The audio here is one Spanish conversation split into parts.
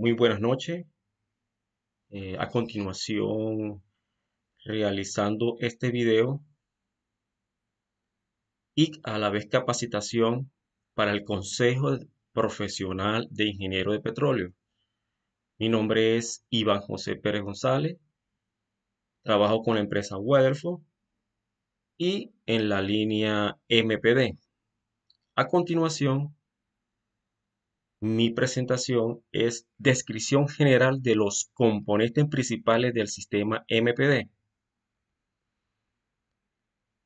muy buenas noches. Eh, a continuación, realizando este video y a la vez capacitación para el Consejo Profesional de Ingeniero de Petróleo. Mi nombre es Iván José Pérez González. Trabajo con la empresa Weatherford y en la línea MPD. A continuación, mi presentación es descripción general de los componentes principales del sistema MPD.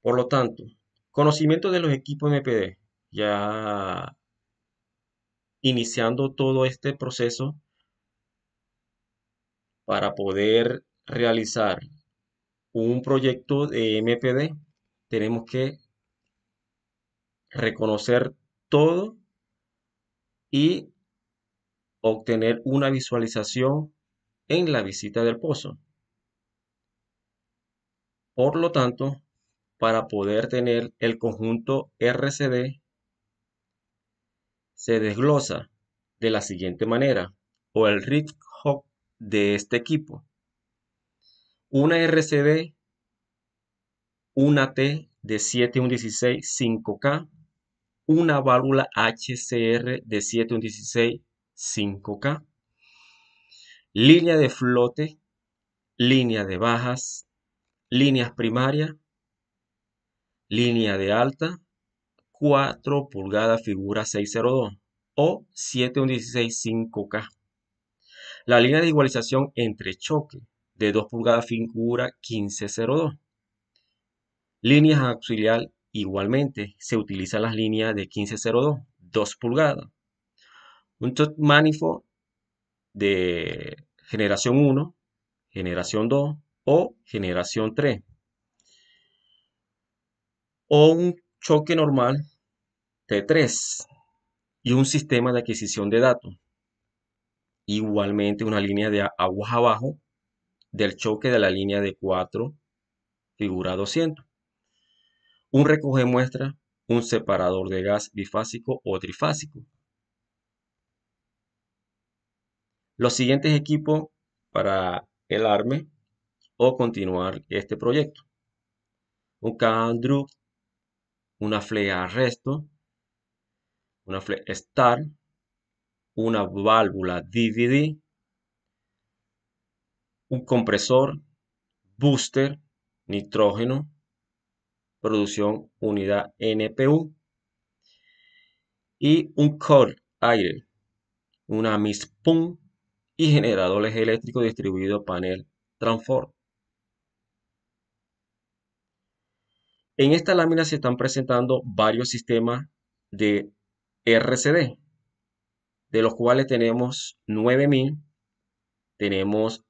Por lo tanto, conocimiento de los equipos MPD. Ya iniciando todo este proceso para poder realizar un proyecto de MPD, tenemos que reconocer todo y obtener una visualización en la visita del pozo. Por lo tanto, para poder tener el conjunto RCD, se desglosa de la siguiente manera, o el rig de este equipo. Una RCD, una T de 7, 5K, una válvula HCR de 716 5K, línea de flote, línea de bajas, líneas primarias, línea de alta, 4 pulgadas figura 602 o 716 5K. La línea de igualización entre choque de 2 pulgadas figura 1502. Líneas auxiliar Igualmente, se utiliza las líneas de 1502, 2 pulgadas. Un top manifold de generación 1, generación 2 o generación 3. O un choque normal T3 y un sistema de adquisición de datos. Igualmente una línea de aguas abajo del choque de la línea de 4 figura 200 un recoge muestra, un separador de gas bifásico o trifásico. Los siguientes equipos para el ARME o continuar este proyecto. Un CANDRU, una FLEA resto, una FLEA STAR, una válvula DVD, un compresor, booster, nitrógeno, producción unidad NPU y un core aire, una MISPUM y generadores eléctricos distribuidos panel transform. En esta lámina se están presentando varios sistemas de RCD, de los cuales tenemos 9000, tenemos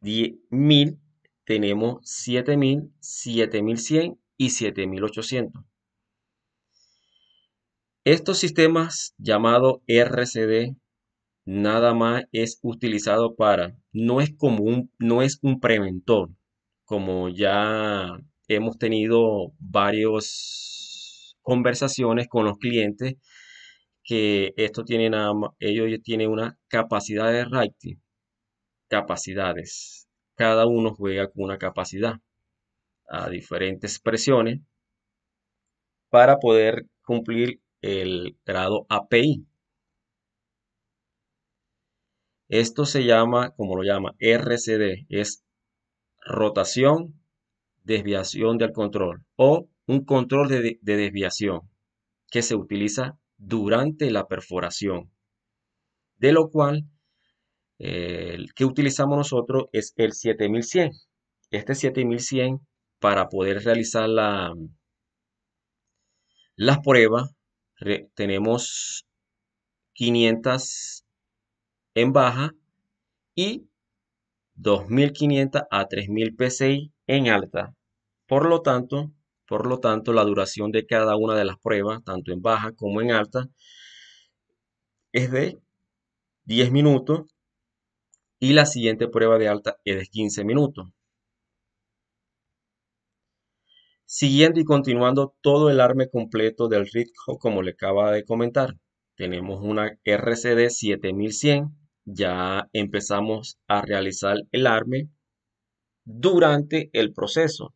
10000, tenemos 7000, 7100 y 7800. Estos sistemas llamado RCD nada más es utilizado para, no es como un, no es un preventor, como ya hemos tenido varias conversaciones con los clientes que esto tiene nada más, ellos tienen una capacidad de rating, capacidades, cada uno juega con una capacidad a diferentes presiones para poder cumplir el grado API. Esto se llama, como lo llama, RCD, es rotación, desviación del control o un control de, desviación que se utiliza durante la perforación, de lo cual eh, el que utilizamos nosotros es el 7100. Este 7100 para poder realizar la, las pruebas. tenemos 500 en baja y 2500 a 3000 PCI en alta. Por lo tanto, por lo tanto, la duración de cada una de las pruebas, tanto en baja como en alta, es de 10 minutos y la siguiente prueba de alta es de 15 minutos. Siguiendo y continuando todo el arme completo del RITCO, como le acaba de comentar, tenemos una RCD 7100, ya empezamos a realizar el arme durante el proceso.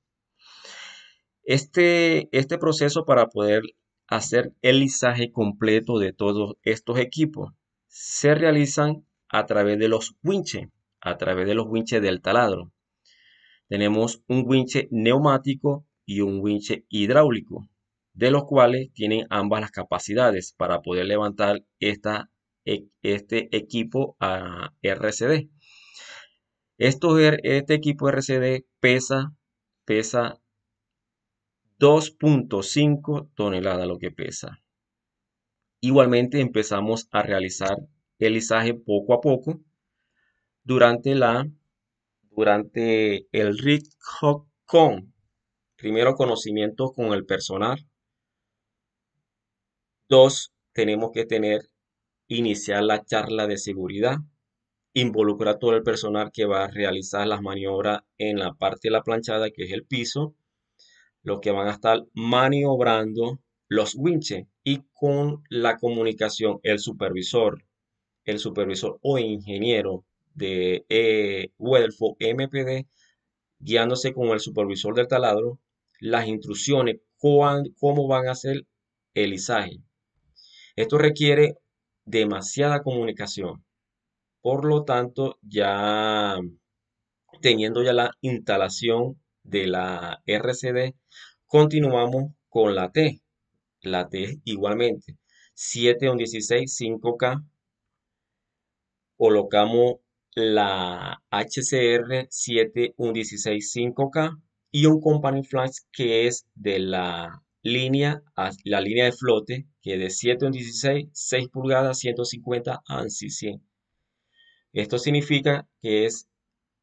Este, este proceso para poder hacer el lisaje completo de todos estos equipos se realizan a través de los winches, a través de los winches del taladro. Tenemos un winche neumático y un winch hidráulico, de los cuales tienen ambas las capacidades para poder levantar esta, e, este equipo a RCD. Esto, este equipo RCD pesa, pesa 2.5 toneladas lo que pesa. Igualmente empezamos a realizar el izaje poco a poco durante, la, durante el RICOCON Primero, conocimiento con el personal. Dos, tenemos que tener, iniciar la charla de seguridad. Involucrar todo el personal que va a realizar las maniobras en la parte de la planchada, que es el piso. Los que van a estar maniobrando los winches y con la comunicación, el supervisor, el supervisor o ingeniero de eh, MPD guiándose con el supervisor del taladro las instrucciones, cómo van a hacer el izaje. Esto requiere demasiada comunicación. Por lo tanto, ya teniendo ya la instalación de la RCD, continuamos con la T. La T igualmente. 7 5K. Colocamos la HCR 7 5K y un company flash que es de la línea, la línea de flote, que es de 716, 6 pulgadas, 150 ANSI 100. Esto significa que es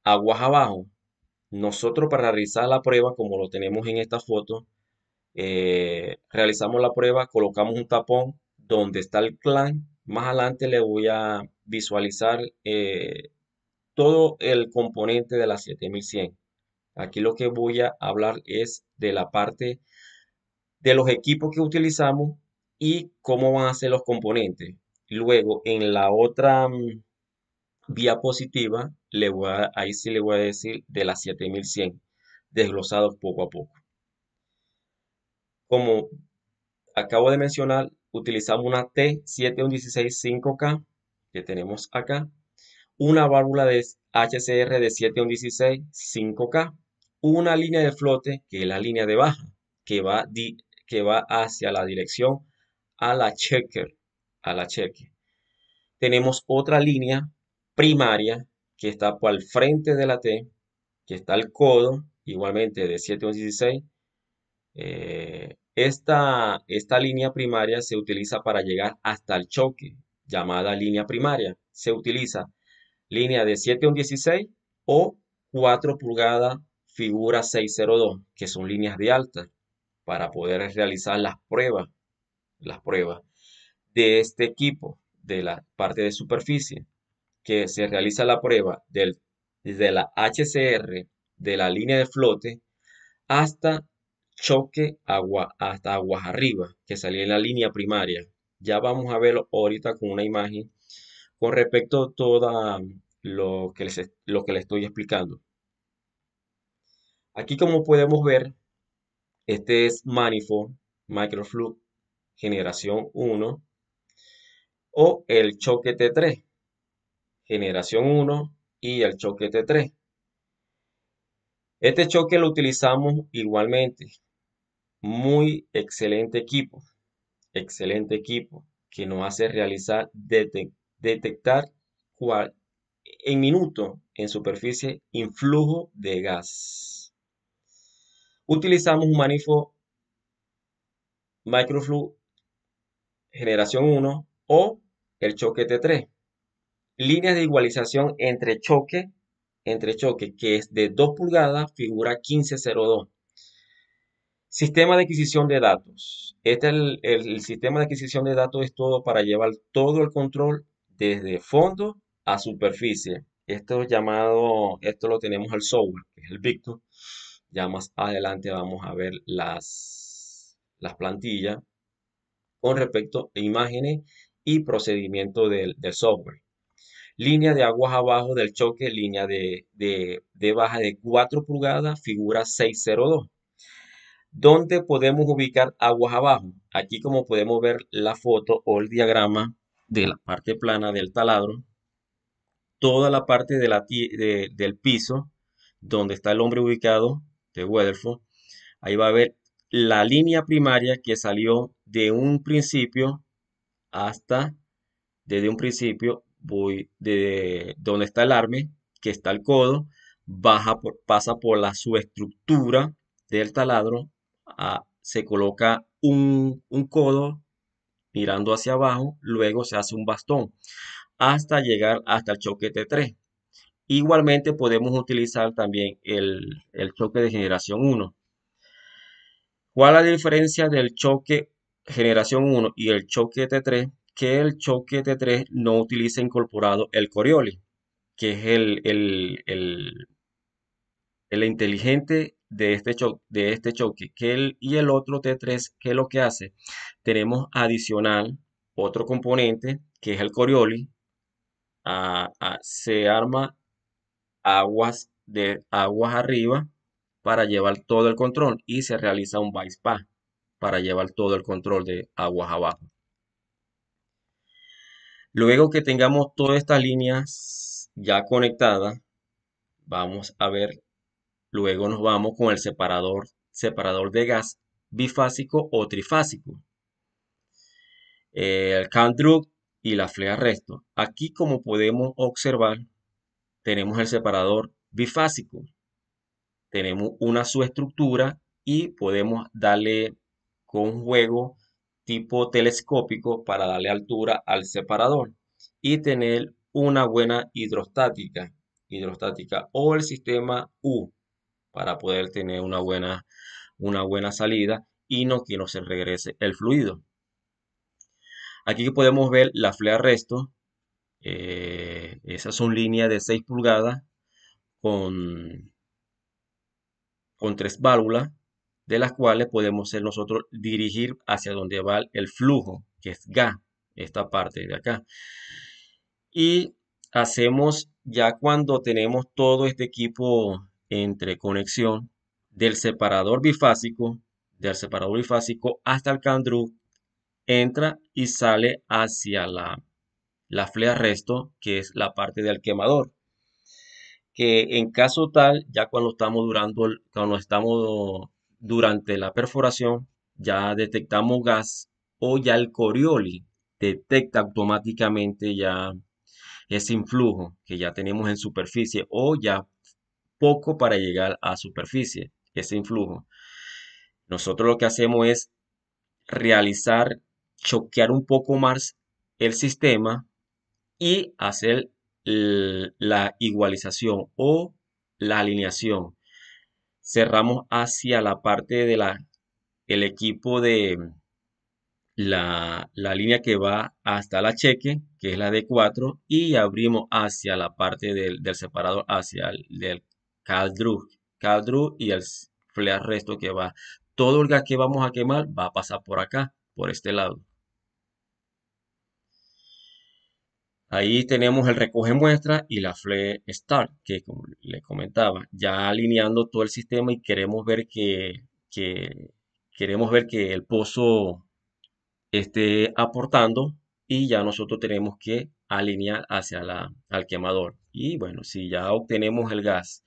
aguas abajo. Nosotros para realizar la prueba, como lo tenemos en esta foto, eh, realizamos la prueba, colocamos un tapón donde está el clan. Más adelante le voy a visualizar eh, todo el componente de la 7100. Aquí lo que voy a hablar es de la parte de los equipos que utilizamos y cómo van a ser los componentes. Luego, en la otra mm, diapositiva, le voy ahí sí le voy a decir de las 7100, desglosados poco a poco. Como acabo de mencionar, utilizamos una T7116-5K que tenemos acá, una válvula de HCR de 7116-5K, una línea de flote, que es la línea de baja, que va, que va hacia la dirección a la checker, a la cheque. Tenemos otra línea primaria que está por el frente de la T, que está al codo, igualmente de 7 a 16. esta, esta línea primaria se utiliza para llegar hasta el choque, llamada línea primaria. Se utiliza línea de 7 a 16 o 4 pulgadas figura 602, que son líneas de alta, para poder realizar las pruebas, las pruebas de este equipo, de la parte de superficie, que se realiza la prueba del, desde la HCR de la línea de flote hasta choque agua, hasta aguas arriba, que salía en la línea primaria. Ya vamos a verlo ahorita con una imagen con respecto a todo lo que les, lo que les estoy explicando. Aquí como podemos ver, este es manifold, microflux, generación 1, o el choque T3, generación 1 y el choque T3. Este choque lo utilizamos igualmente. Muy excelente equipo, excelente equipo que nos hace realizar, detectar en minuto en superficie influjo de gas utilizamos un manifold microflow generación 1 o el choque T3. Líneas de igualización entre choque, entre choque, que es de 2 pulgadas, figura 1502. Sistema de adquisición de datos. Este el, sistema de adquisición de datos es todo para llevar todo el control desde fondo a superficie. Esto llamado, esto lo tenemos al software, que es el Victor. Ya más adelante vamos a ver las, las plantillas con respecto a imágenes y procedimiento del, software. Línea de aguas abajo del choque, línea de, de baja de 4 pulgadas, figura 602. ¿Dónde podemos ubicar aguas abajo? Aquí como podemos ver la foto o el diagrama de la parte plana del taladro, toda la parte de la, del piso donde está el hombre ubicado de Weatherford, ahí va a ver la línea primaria que salió de un principio hasta, desde un principio, voy de donde está el arme, que está el codo, baja por, pasa por la subestructura del taladro, se coloca un, un codo mirando hacia abajo, luego se hace un bastón hasta llegar hasta el choquete 3. Igualmente podemos utilizar también el, choque de generación 1. ¿Cuál es la diferencia del choque generación 1 y el choque T3? Que el choque T3 no utiliza incorporado el Coriolis, que es el, el, inteligente de este, de este choque. Que el, y el otro T3, qué es lo que hace? Tenemos adicional otro componente, que es el Coriolis. Ah, ah, se arma aguas de aguas arriba para llevar todo el control y se realiza un bypass para llevar todo el control de aguas abajo. Luego que tengamos todas estas líneas ya conectadas, vamos a ver, luego nos vamos con el separador, separador de gas bifásico o trifásico, el can y la flea resto. Aquí como podemos observar, tenemos el separador bifásico. Tenemos una subestructura y podemos darle con juego tipo telescópico para darle altura al separador y tener una buena hidrostática, hidrostática o el sistema U para poder tener una buena, una buena salida y no que no se regrese el fluido. Aquí podemos ver la flea resto eh, esas son líneas de 6 pulgadas con, con tres válvulas, de las cuales podemos ser nosotros dirigir hacia donde va el flujo, que es GA, esta parte de acá. Y hacemos ya cuando tenemos todo este equipo entre conexión del separador bifásico, del separador bifásico hasta el candru, entra y sale hacia la la flea resto, que es la parte del quemador. Que en caso tal, ya cuando estamos, durando, cuando estamos durante la perforación, ya detectamos gas o ya el Corioli detecta automáticamente ya ese influjo que ya tenemos en superficie o ya poco para llegar a superficie, ese influjo. Nosotros lo que hacemos es realizar, choquear un poco más el sistema y hacer la igualización o la alineación. Cerramos hacia la parte de la el equipo de la, línea que va hasta la cheque, que es la de 4, y abrimos hacia la parte del, separador, hacia el del caldru, y el flea resto que va. Todo el gas que vamos a quemar va a pasar por acá, por este lado. Ahí tenemos el recoge muestra y la fle start, que como le comentaba, ya alineando todo el sistema y queremos ver que, queremos ver que el pozo esté aportando y ya nosotros tenemos que alinear hacia la, al quemador. Y bueno, si ya obtenemos el gas,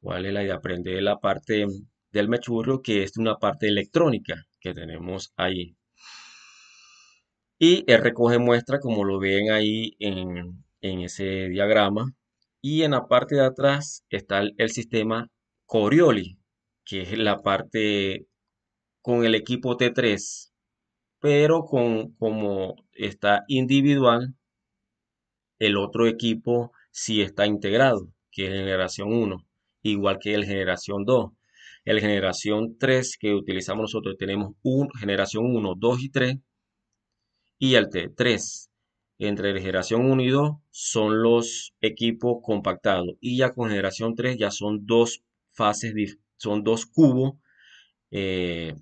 ¿cuál es la idea? Aprender la parte del mechurrio que es una parte electrónica que tenemos ahí y recoge muestra como lo ven ahí en, ese diagrama y en la parte de atrás está el, sistema Corioli que es la parte con el equipo T3 pero con como está individual el otro equipo sí está integrado que es generación 1 igual que el generación 2 el generación 3 que utilizamos nosotros tenemos generación 1, 2 y 3 y el T3. Entre la generación 1 y 2 son los equipos compactados y ya con generación 3 ya son dos fases, son dos cubos eh,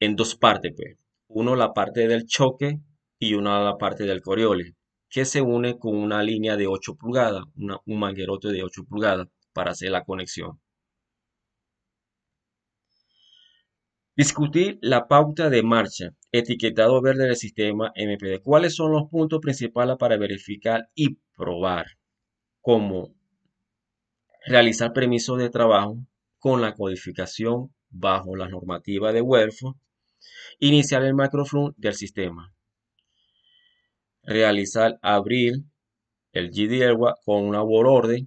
en dos partes. Pues. Uno la parte del choque y una la parte del coriole, que se une con una línea de 8 pulgadas, un manguerote de 8 pulgadas para hacer la conexión. Discutir la pauta de marcha etiquetado verde del sistema MPD. ¿Cuáles son los puntos principales para verificar y probar? Como realizar permisos de trabajo con la codificación bajo la normativa de Welford. iniciar el microflow del sistema, realizar abrir el GDLWA con una board order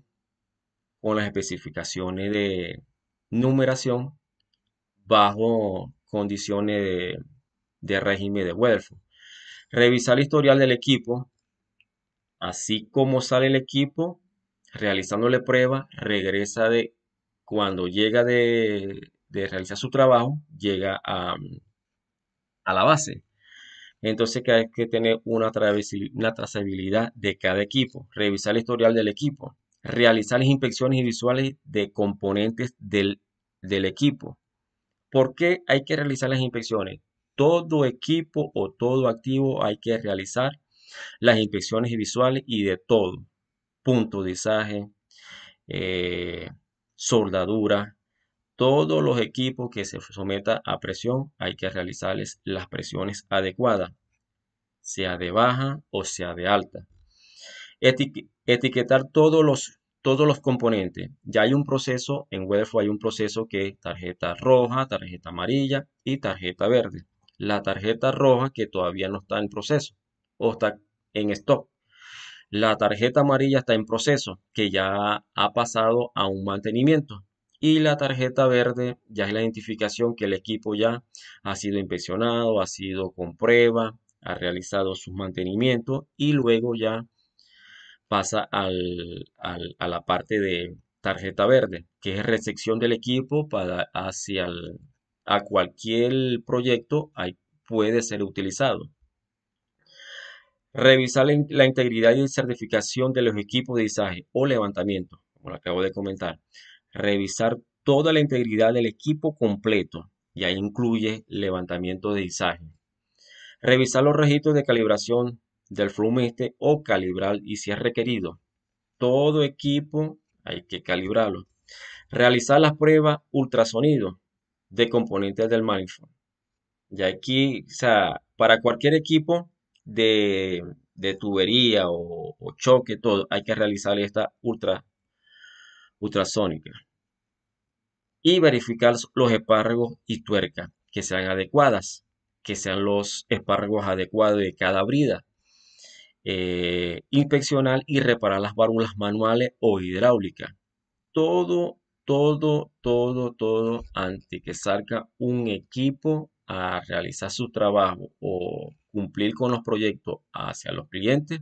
con las especificaciones de numeración bajo condiciones de de régimen de welfare. Revisar el historial del equipo, así como sale el equipo, realizándole prueba regresa de cuando llega de, realizar su trabajo, llega a, la base. Entonces que hay que tener una, una trazabilidad de cada equipo, revisar el historial del equipo, realizar las inspecciones visuales de componentes del, del equipo. ¿Por qué hay que realizar las inspecciones? todo equipo o todo activo hay que realizar las inspecciones visuales y de todo. Punto de eh, soldadura, todos los equipos que se someta a presión hay que realizarles las presiones adecuadas, sea de baja o sea de alta. etiquetar todos los, todos los componentes. Ya hay un proceso, en Webflow hay un proceso que es tarjeta roja, tarjeta amarilla y tarjeta verde la tarjeta roja que todavía no está en proceso o está en stock. La tarjeta amarilla está en proceso, que ya ha pasado a un mantenimiento. Y la tarjeta verde ya es la identificación que el equipo ya ha sido inspeccionado, ha sido con prueba, ha realizado sus mantenimientos y luego ya pasa a la parte de tarjeta verde, que es recepción del equipo para hacia el, a cualquier proyecto puede ser utilizado. Revisar la, integridad y certificación de los equipos de izaje o levantamiento, como lo acabo de comentar. Revisar toda la integridad del equipo completo, y ahí incluye levantamiento de izaje. Revisar los registros de calibración del este o calibrar y si es requerido. Todo equipo hay que calibrarlo. Realizar las pruebas ultrasonido de componentes del manifold. Y aquí, o sea, para cualquier equipo de, tubería o, choque, todo, hay que realizar esta ultra, ultrasónica. Y verificar los espárragos y tuercas que sean adecuadas, que sean los espárragos adecuados de cada brida. Eh, inspeccionar y reparar las válvulas manuales o hidráulicas. Todo todo, todo, todo antes que salga un equipo a realizar su trabajo o cumplir con los proyectos hacia los clientes,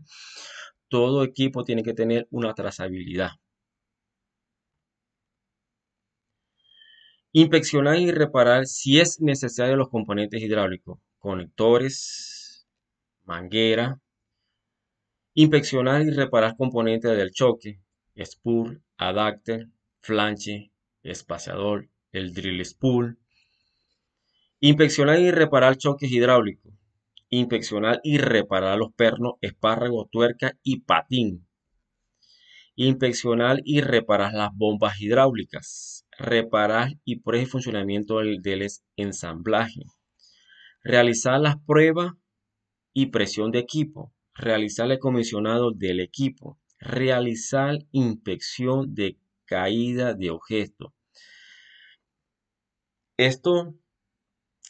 todo equipo tiene que tener una trazabilidad. Inspeccionar y reparar si es necesario los componentes hidráulicos, conectores, manguera. Inspeccionar y reparar componentes del choque, spur, adapter, Flanche, espaciador, el drill spool. Inspeccionar y reparar choques hidráulicos. Inspeccionar y reparar los pernos, espárragos, tuerca y patín. Inspeccionar y reparar las bombas hidráulicas. Reparar y pruebas el funcionamiento del, del ensamblaje. Realizar las pruebas y presión de equipo. Realizar el comisionado del equipo. Realizar inspección de caída de objeto. Esto,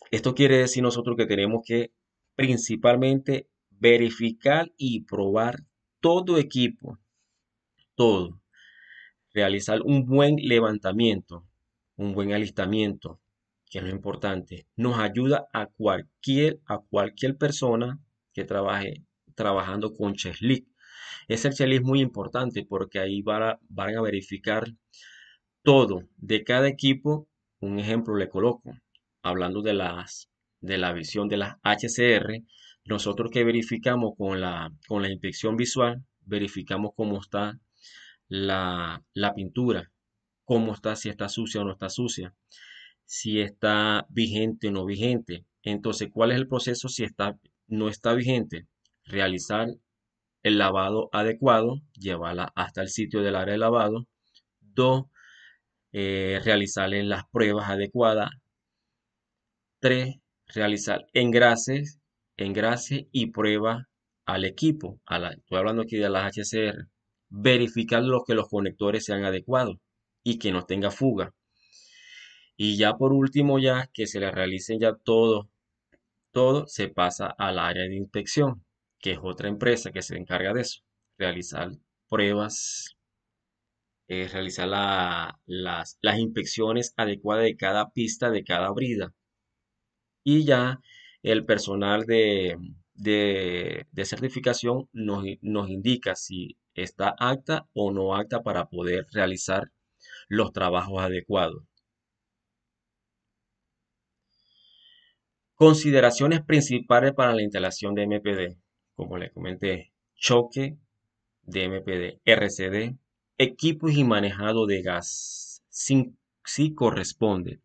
esto quiere decir nosotros que tenemos que principalmente verificar y probar todo equipo, todo. Realizar un buen levantamiento, un buen alistamiento, que es lo importante. Nos ayuda a cualquier, a cualquier persona que trabaje trabajando con Cheslick. Ese es muy importante porque ahí van a, van a verificar todo de cada equipo. Un ejemplo le coloco, hablando de, las, de la visión de las HCR, nosotros que verificamos con la, con la inspección visual, verificamos cómo está la, pintura, cómo está, si está sucia o no está sucia, si está vigente o no vigente. Entonces, ¿cuál es el proceso si está, no está vigente? Realizar el lavado adecuado, llevarla hasta el sitio del área de lavado. Dos, eh, realizarle las pruebas adecuadas. Tres, Realizar engrases, y pruebas al equipo. A la, estoy hablando aquí de las HCR. Verificar que los conectores sean adecuados y que no tenga fuga. Y ya por último, ya que se le realicen ya todo, todo se pasa al área de inspección que es otra empresa que se encarga de eso, realizar pruebas, eh, realizar las, inspecciones adecuadas de cada pista, de cada brida. Y ya el personal de, certificación nos, nos, indica si está acta o no acta para poder realizar los trabajos adecuados. Consideraciones principales para la instalación de MPD como le comenté, choque de MPD, RCD, equipos y manejado de gas, si, corresponde,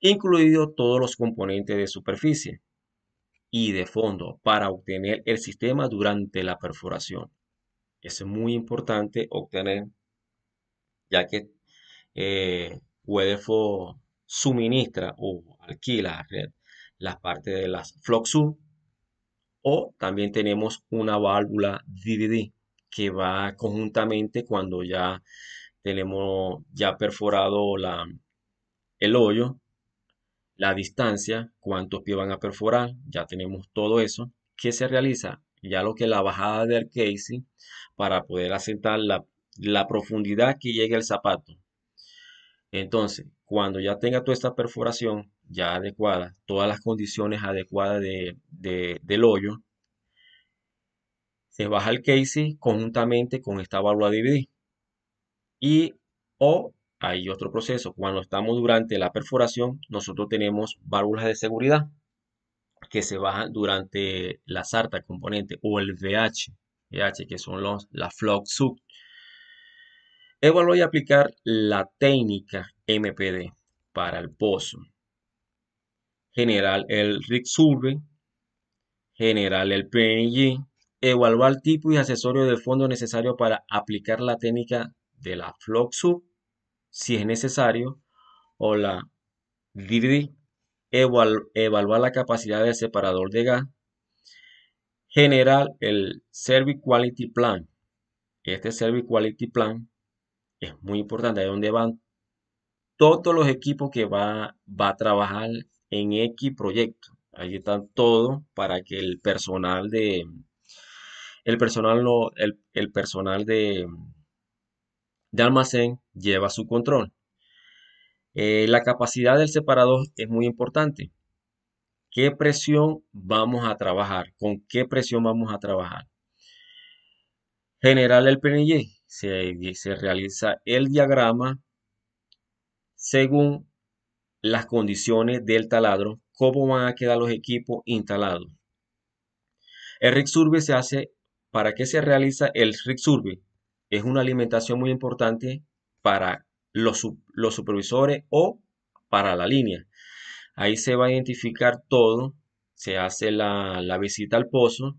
incluido todos los componentes de superficie y de fondo para obtener el sistema durante la perforación. es muy importante obtener, ya que eh, suministra o alquila la parte de las Floxu o también tenemos una válvula DVD que va conjuntamente cuando ya tenemos ya perforado la, el hoyo, la distancia, cuántos pies van a perforar, ya tenemos todo eso, ¿Qué se realiza ya lo que la bajada del casing para poder asentar la, profundidad que llegue el zapato. Entonces, cuando ya tenga toda esta perforación, ya adecuada, todas las condiciones adecuadas del hoyo, se baja el casey conjuntamente con esta válvula DVD. Y o hay otro proceso, cuando estamos durante la perforación, nosotros tenemos válvulas de seguridad que se bajan durante la sarta componente o el VH, VH que son los, la flock sub. Evaluar a aplicar la técnica MPD para el pozo. General, el survey. General, el PNG, evaluar tipo y accesorio de fondo necesario para aplicar la técnica de la sub si es necesario, o la DIRDI, evaluar la capacidad del separador de gas, General, el Service Quality Plan. Este Service Quality Plan es muy importante, de donde van todos los equipos que va, va a trabajar en X proyecto. Ahí está todo para que el personal de el personal lo el, personal de, de almacén lleva su control. Eh, la capacidad del separador es muy importante. ¿Qué presión vamos a trabajar? ¿Con qué presión vamos a trabajar? General el PNG se, se realiza el diagrama según las condiciones del taladro, cómo van a quedar los equipos instalados. El rig se hace, ¿para qué se realiza el rig Es una alimentación muy importante para los, los supervisores o para la línea. Ahí se va a identificar todo, se hace la, visita al pozo,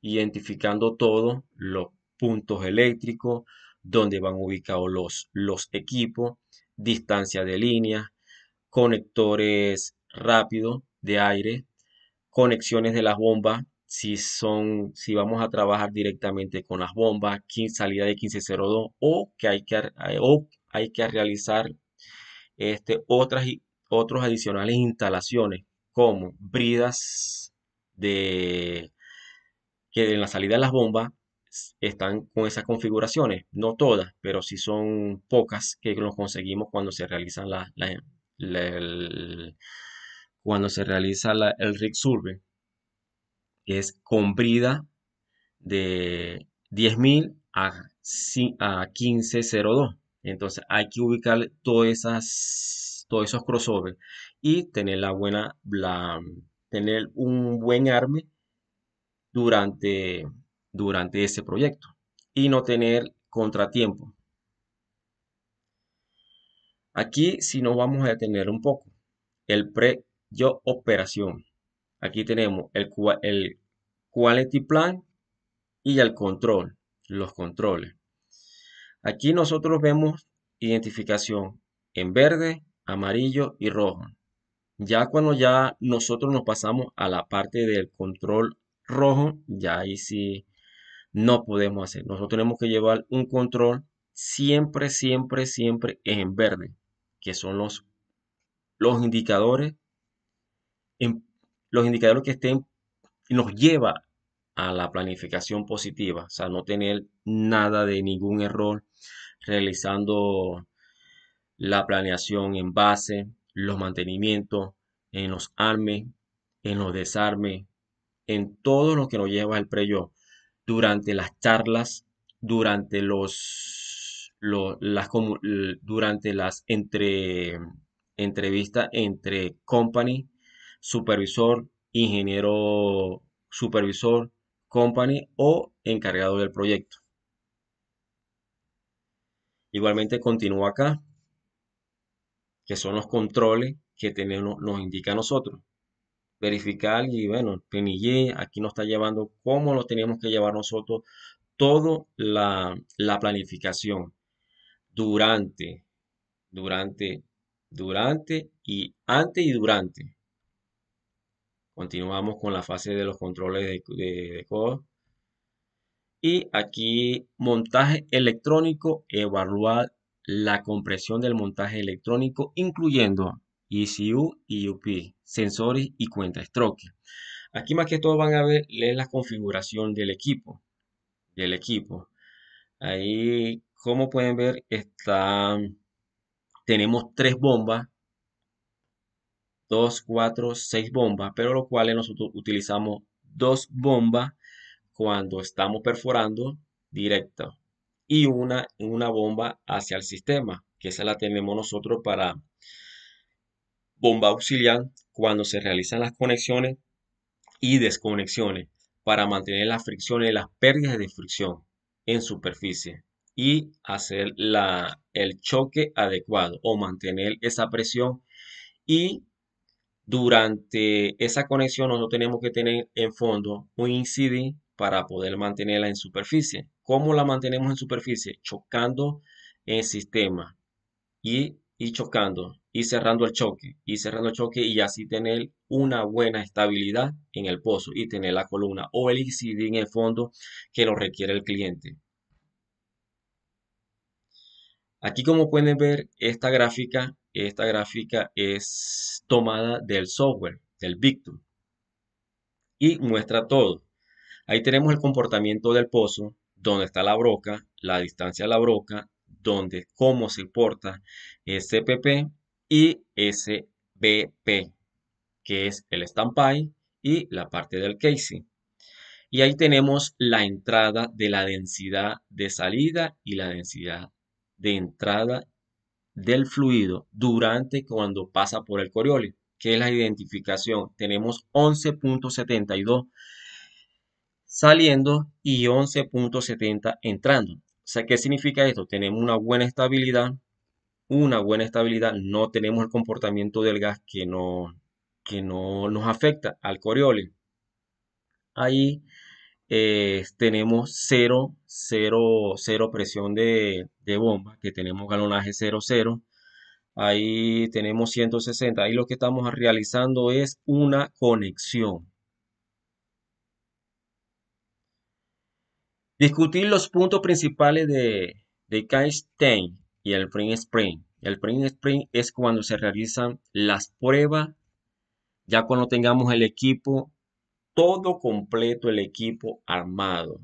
identificando todos los puntos eléctricos, donde van ubicados los, los equipos, distancia de línea, conectores rápidos de aire, conexiones de las bombas, si son, si vamos a trabajar directamente con las bombas, salida de 1502 o que hay que, hay que realizar este, otras, otros adicionales instalaciones como bridas de que en la salida de las bombas están con esas configuraciones, no todas, pero sí son pocas que nos conseguimos cuando se realizan las cuando se realiza la, el rig es comprida de 10.000 a, a 15.02. Entonces hay que ubicar todas esas, todos esos crossovers y tener la buena, tener un buen arme durante, durante ese proyecto y no tener contratiempo. Aquí si nos vamos a detener un poco, el pre yo operación. Aquí tenemos el, quality plan y el control, los controles. Aquí nosotros vemos identificación en verde, amarillo y rojo. Ya cuando ya nosotros nos pasamos a la parte del control rojo, ya ahí sí no podemos hacer. Nosotros tenemos que llevar un control siempre, siempre, siempre en verde que son los, los indicadores, los indicadores que estén, nos lleva a la planificación positiva, o sea, no tener nada de ningún error realizando la planeación en base, los mantenimientos, en los armes, en los desarmes, en todo lo que nos lleva al preyo durante las charlas, durante los las, durante las entre, entrevistas entre company, supervisor, ingeniero supervisor, company o encargado del proyecto. Igualmente continúa acá, que son los controles que tenemos, nos indica a nosotros. Verificar y bueno, PNG aquí nos está llevando cómo lo tenemos que llevar nosotros toda la, la planificación durante, durante, durante y antes y durante. Continuamos con la fase de los controles de, de, Y aquí montaje electrónico, evaluar la compresión del montaje electrónico incluyendo ECU y UP, sensores y cuenta stroke. Aquí más que todo van a ver la configuración del equipo, del equipo. Ahí como pueden ver, tenemos tres bombas. dos, cuatro, seis bombas, pero lo cual nosotros utilizamos dos bombas cuando estamos perforando directo y una, una bomba hacia el sistema, que esa la tenemos nosotros para bomba auxiliar cuando se realizan las conexiones y desconexiones para mantener las fricciones, las pérdidas de fricción en superficie y hacer el choque adecuado o mantener esa presión. Y durante esa conexión nosotros tenemos que tener en fondo un incidir para poder mantenerla en superficie. ¿Cómo la mantenemos en superficie? Chocando el sistema y, y chocando y cerrando el choque y cerrando el choque y así tener una buena estabilidad en el pozo y tener la columna o el incidir en el fondo que lo requiere el cliente. Aquí como pueden ver, esta gráfica, esta gráfica es tomada del software, del Victor Y muestra todo. Ahí tenemos el comportamiento del pozo, donde está la broca, la distancia a la broca, donde, cómo se porta SPP y SBP, que es el standby y la parte del casing. Y ahí tenemos la entrada de la densidad de salida y la densidad de entrada del fluido durante cuando pasa por el Coriolis. que es la identificación. Tenemos 11.72 saliendo y 11.70 entrando. O sea, ¿qué significa esto? Tenemos una buena estabilidad, una buena estabilidad, no tenemos el comportamiento del gas que no, que no nos afecta al Coriolis. Ahí eh, tenemos cero presión de, de bomba, que tenemos galonaje 00. Ahí tenemos 160. Ahí lo que estamos realizando es una conexión. Discutir los puntos principales de, de y el Spring Spring. El Spring Spring es cuando se realizan las pruebas, ya cuando tengamos el equipo, todo completo el equipo armado.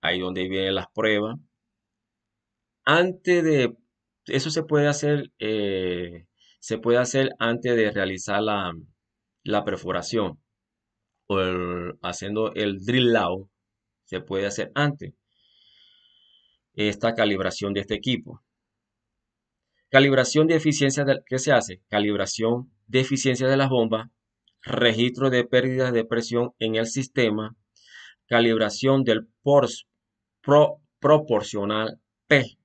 Ahí donde vienen las pruebas antes de, eso se puede hacer, eh, se puede hacer antes de realizar la, perforación o haciendo el drill out, se puede hacer antes esta calibración de este equipo. Calibración de eficiencia de, que se hace, calibración de eficiencia de las bombas, registro de pérdidas de presión en el sistema, calibración del por proporcional P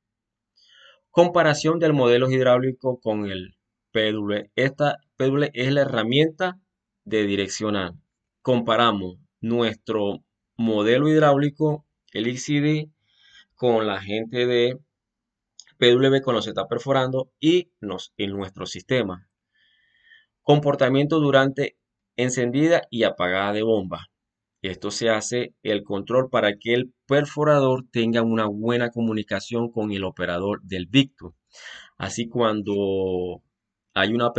Comparación del modelo hidráulico con el PW. Esta PW es la herramienta de direccional. Comparamos nuestro modelo hidráulico, el ICD, con la gente de PW cuando se está perforando y nos, en nuestro sistema. Comportamiento durante encendida y apagada de bomba. Esto se hace el control para que el perforador tenga una buena comunicación con el operador del victo. Así cuando hay una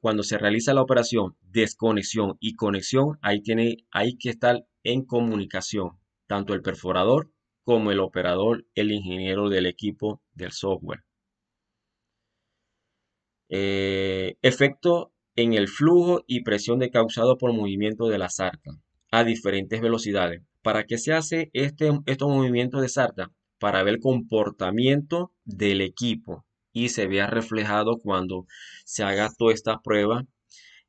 cuando se realiza la operación desconexión y conexión, ahí tiene, hay que estar en comunicación, tanto el perforador como el operador, el ingeniero del equipo del software. Eh, efecto en el flujo y presión de causado por movimiento de la sarta a diferentes velocidades. ¿Para que se hace este, estos movimientos de sarta? Para ver el comportamiento del equipo y se vea reflejado cuando se haga toda esta prueba.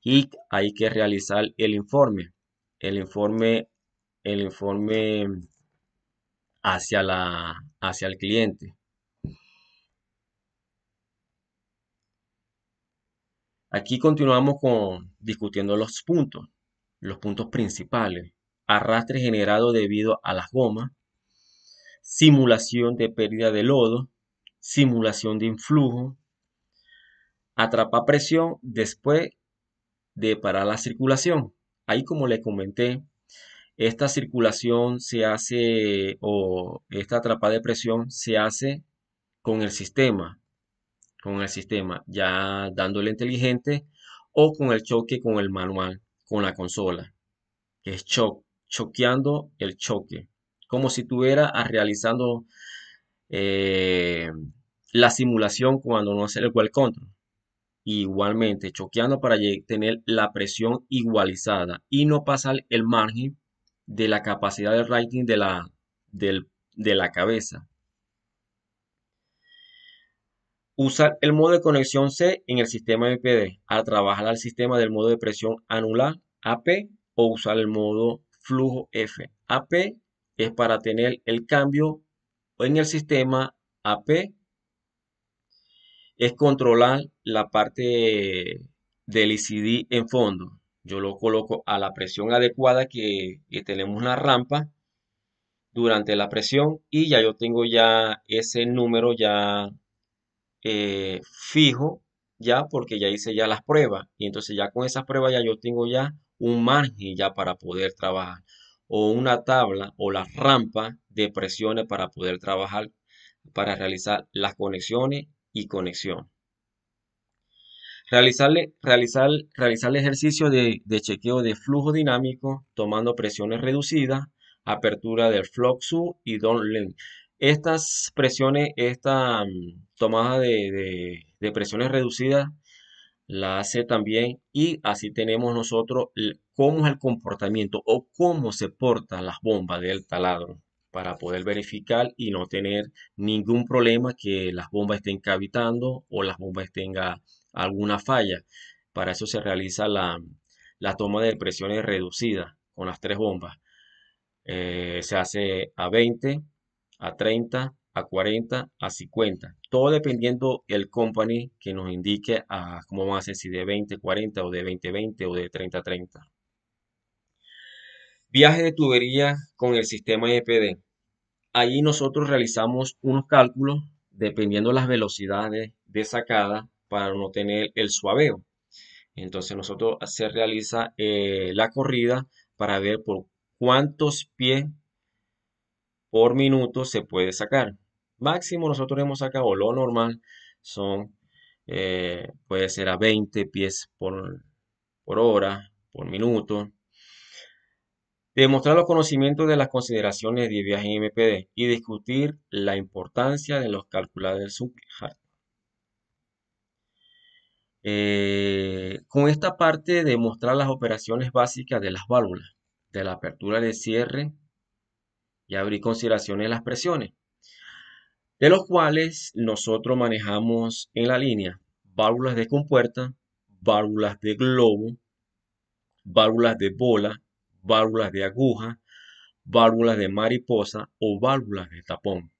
y hay que realizar el informe. El informe, el informe hacia, la, hacia el cliente. Aquí continuamos con discutiendo los puntos los puntos principales, arrastre generado debido a las gomas, simulación de pérdida de lodo, simulación de influjo, atrapa presión después de parar la circulación. Ahí como le comenté, esta circulación se hace o esta atrapa de presión se hace con el sistema, con el sistema ya dándole inteligente o con el choque con el manual con la consola, que es choqueando el choque, como si estuviera ah, realizando eh, la simulación cuando no hace el control. Igualmente, choqueando para tener la presión igualizada y no pasar el margen de la capacidad de writing de la, de la cabeza. Usar el modo de conexión C en el sistema MPD al trabajar al sistema del modo de presión anular AP o usar el modo flujo F. AP es para tener el cambio en el sistema AP. Es controlar la parte del ICD en fondo. Yo lo coloco a la presión adecuada que, que tenemos una rampa durante la presión y ya yo tengo ya ese número ya eh, fijo ya porque ya hice ya las pruebas y entonces ya con esas pruebas ya yo tengo ya un margen ya para poder trabajar o una tabla o la rampa de presiones para poder trabajar para realizar las conexiones y conexión. Realizar, realizar, realizar el ejercicio de, chequeo de flujo dinámico tomando presiones reducidas, apertura del fluxo y Estas presiones, esta, tomada de, presiones reducidas la hace también y así tenemos nosotros cómo es el comportamiento o cómo se portan las bombas del taladro para poder verificar y no tener ningún problema que las bombas estén cavitando o las bombas tengan alguna falla. Para eso se realiza la, toma de presiones reducidas con las tres bombas. Eh, se hace a 20, a 30 a 40, a 50. Todo dependiendo el company que nos indique a ah, cómo van a hacer, si de 20, 40 o de 20, 20 o de 30, 30. Viaje de tubería con el sistema EPD. ahí nosotros realizamos unos cálculos dependiendo las velocidades de sacada para no tener el suaveo. Entonces nosotros se realiza eh, la corrida para ver por cuántos pies por minuto se puede sacar máximo nosotros hemos sacado lo normal son eh, puede ser a 20 pies por, hora por minuto demostrar los conocimientos de las consideraciones de viaje en MPD y discutir la importancia de los calculadores del Eh, con esta parte demostrar las operaciones básicas de las válvulas, de la apertura de cierre y abrir consideraciones de las presiones de los cuales nosotros manejamos en la línea válvulas de compuerta, válvulas de globo, válvulas de bola, válvulas de aguja, válvulas de mariposa o válvulas de tapón.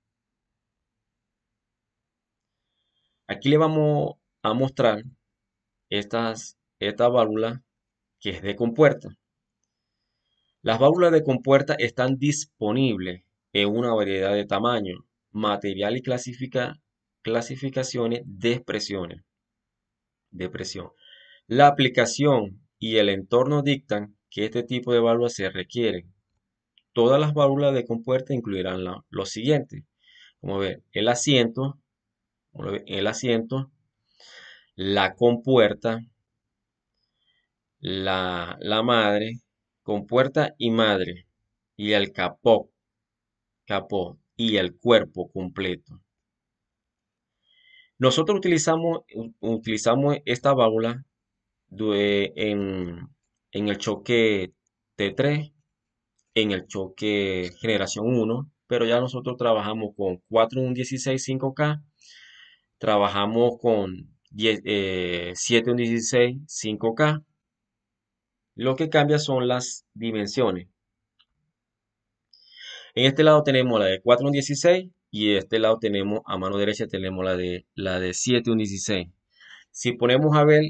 Aquí le vamos a mostrar estas, esta válvula que es de compuerta. Las válvulas de compuerta están disponibles en una variedad de tamaños material y clasifica, clasificaciones de expresiones. Depresión. La aplicación y el entorno dictan que este tipo de válvulas se requieren. Todas las válvulas de compuerta incluirán lo siguiente. Como ver, el asiento, el asiento, la compuerta, la, la madre, compuerta y madre, y el capó, capó, y el cuerpo completo. Nosotros utilizamos, utilizamos esta válvula en, el choque T3, en el choque generación 1, pero ya nosotros trabajamos con 4165 5K, trabajamos con 10, 5K. Eh, Lo que cambia son las dimensiones. En este lado tenemos la de 4, 16 y en este lado tenemos, a mano derecha tenemos la de, la de 7, 16. Si ponemos a ver,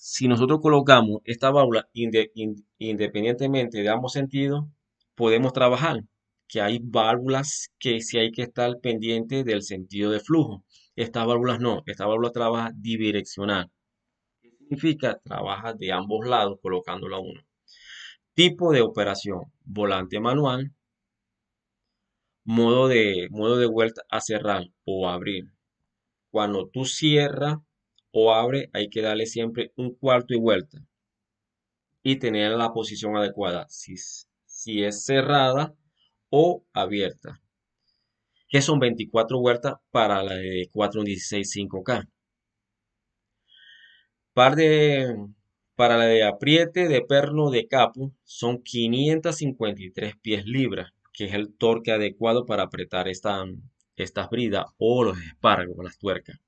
si nosotros colocamos esta válvula independientemente de ambos sentidos, podemos trabajar que hay válvulas que si hay que estar pendiente del sentido de flujo. Estas válvulas no, esta válvula trabaja bidireccional. ¿Qué significa? Trabaja de ambos lados colocándola uno. Tipo de operación, volante manual, modo de, modo de vuelta a cerrar o abrir. Cuando tú cierras o abre hay que darle siempre un cuarto y vuelta. Y tener la posición adecuada, si, si es cerrada o abierta. Que son 24 vueltas para la de 416 5K. Par de, para la de apriete de perno de capo son 553 pies libras que es el torque adecuado para apretar estas bridas o los espargos, las tuercas.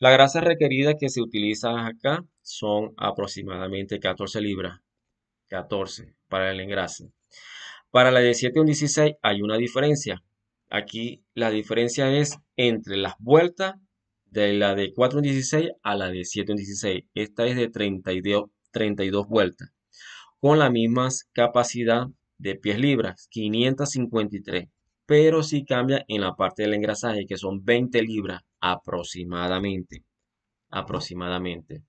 La grasa requerida que se utiliza acá son aproximadamente 14 libras, 14 para el engrase. Para la de 7 16 hay una diferencia. Aquí la diferencia es entre las vueltas de la de 4 16 a la de 7 16. Esta es de 32, 32 vueltas con la misma capacidad de pies libras, 553. Pero si cambia en la parte del engrasaje, que son 20 libras aproximadamente. Aproximadamente.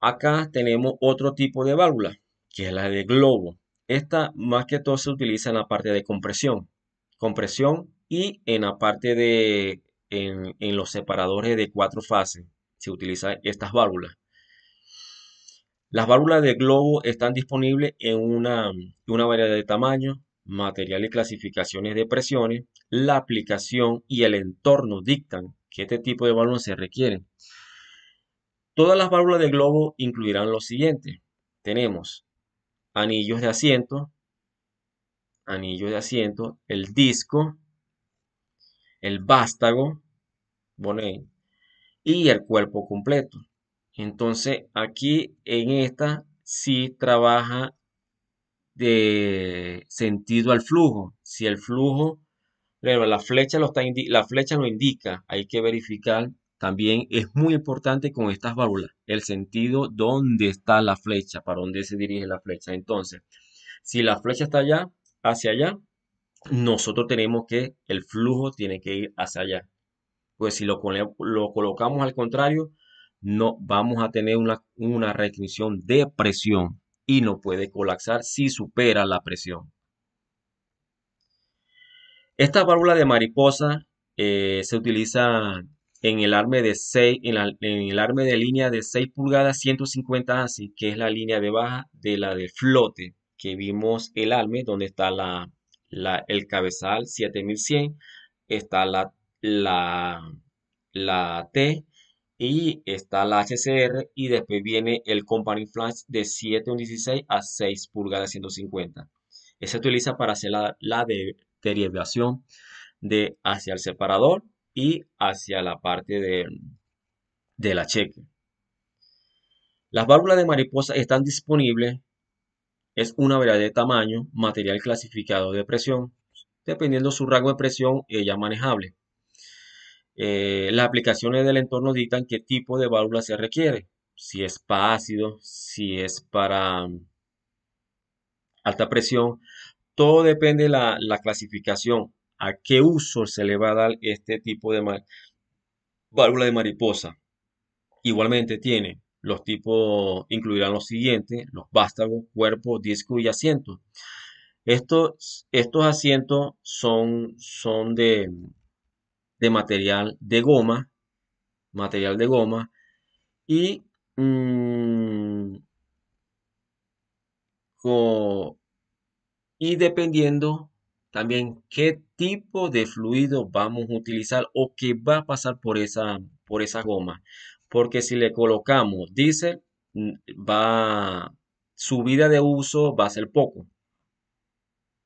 Acá tenemos otro tipo de válvula, que es la de globo. Esta más que todo se utiliza en la parte de compresión. Compresión y en la parte de en los separadores de cuatro fases se utilizan estas válvulas. Las válvulas de globo están disponibles en una, variedad de tamaño, material y clasificaciones de presiones. La aplicación y el entorno dictan que este tipo de válvulas se requieren. Todas las válvulas de globo incluirán lo siguiente. Tenemos anillos de asiento, anillos de asiento, el disco, el vástago, y el cuerpo completo. Entonces aquí en esta sí trabaja de sentido al flujo. Si el flujo, la flecha, lo está la flecha lo indica, hay que verificar. También es muy importante con estas válvulas el sentido dónde está la flecha, para dónde se dirige la flecha. Entonces, si la flecha está allá, hacia allá, nosotros tenemos que, el flujo tiene que ir hacia allá. Pues si lo, lo colocamos al contrario, no vamos a tener una, una de presión y no puede colapsar si supera la presión. Esta válvula de mariposa eh, se utiliza en el, arme de 6, en, el de línea de 6 pulgadas 150 así que es la línea de baja de la de flote que vimos el arme, donde está la, el cabezal 7100, está la, la, la T y está la HCR y después viene el Company Flash de 7.16 a 6 pulgadas 150. Se utiliza para hacer la, la derivación de hacia el separador y hacia la parte de, la cheque. Las válvulas de mariposa están disponibles. Es una variedad de tamaño, material clasificado de presión. Dependiendo su rango de presión, ella manejable. Eh, las aplicaciones del entorno dictan qué tipo de válvula se requiere. Si es para ácido, si es para mm, alta presión. Todo depende de la, clasificación. A qué uso se le va a dar este tipo de válvula de mariposa. Igualmente tiene los tipos, incluirán los siguientes, los vástagos, cuerpo, disco y asiento. Estos, asientos son de, de material de goma, material de goma, y mm, y dependiendo también qué tipo de fluido vamos a utilizar o qué va a pasar por esa, por esa goma. Porque si le colocamos diésel, mm, va, su vida de uso va a ser poco.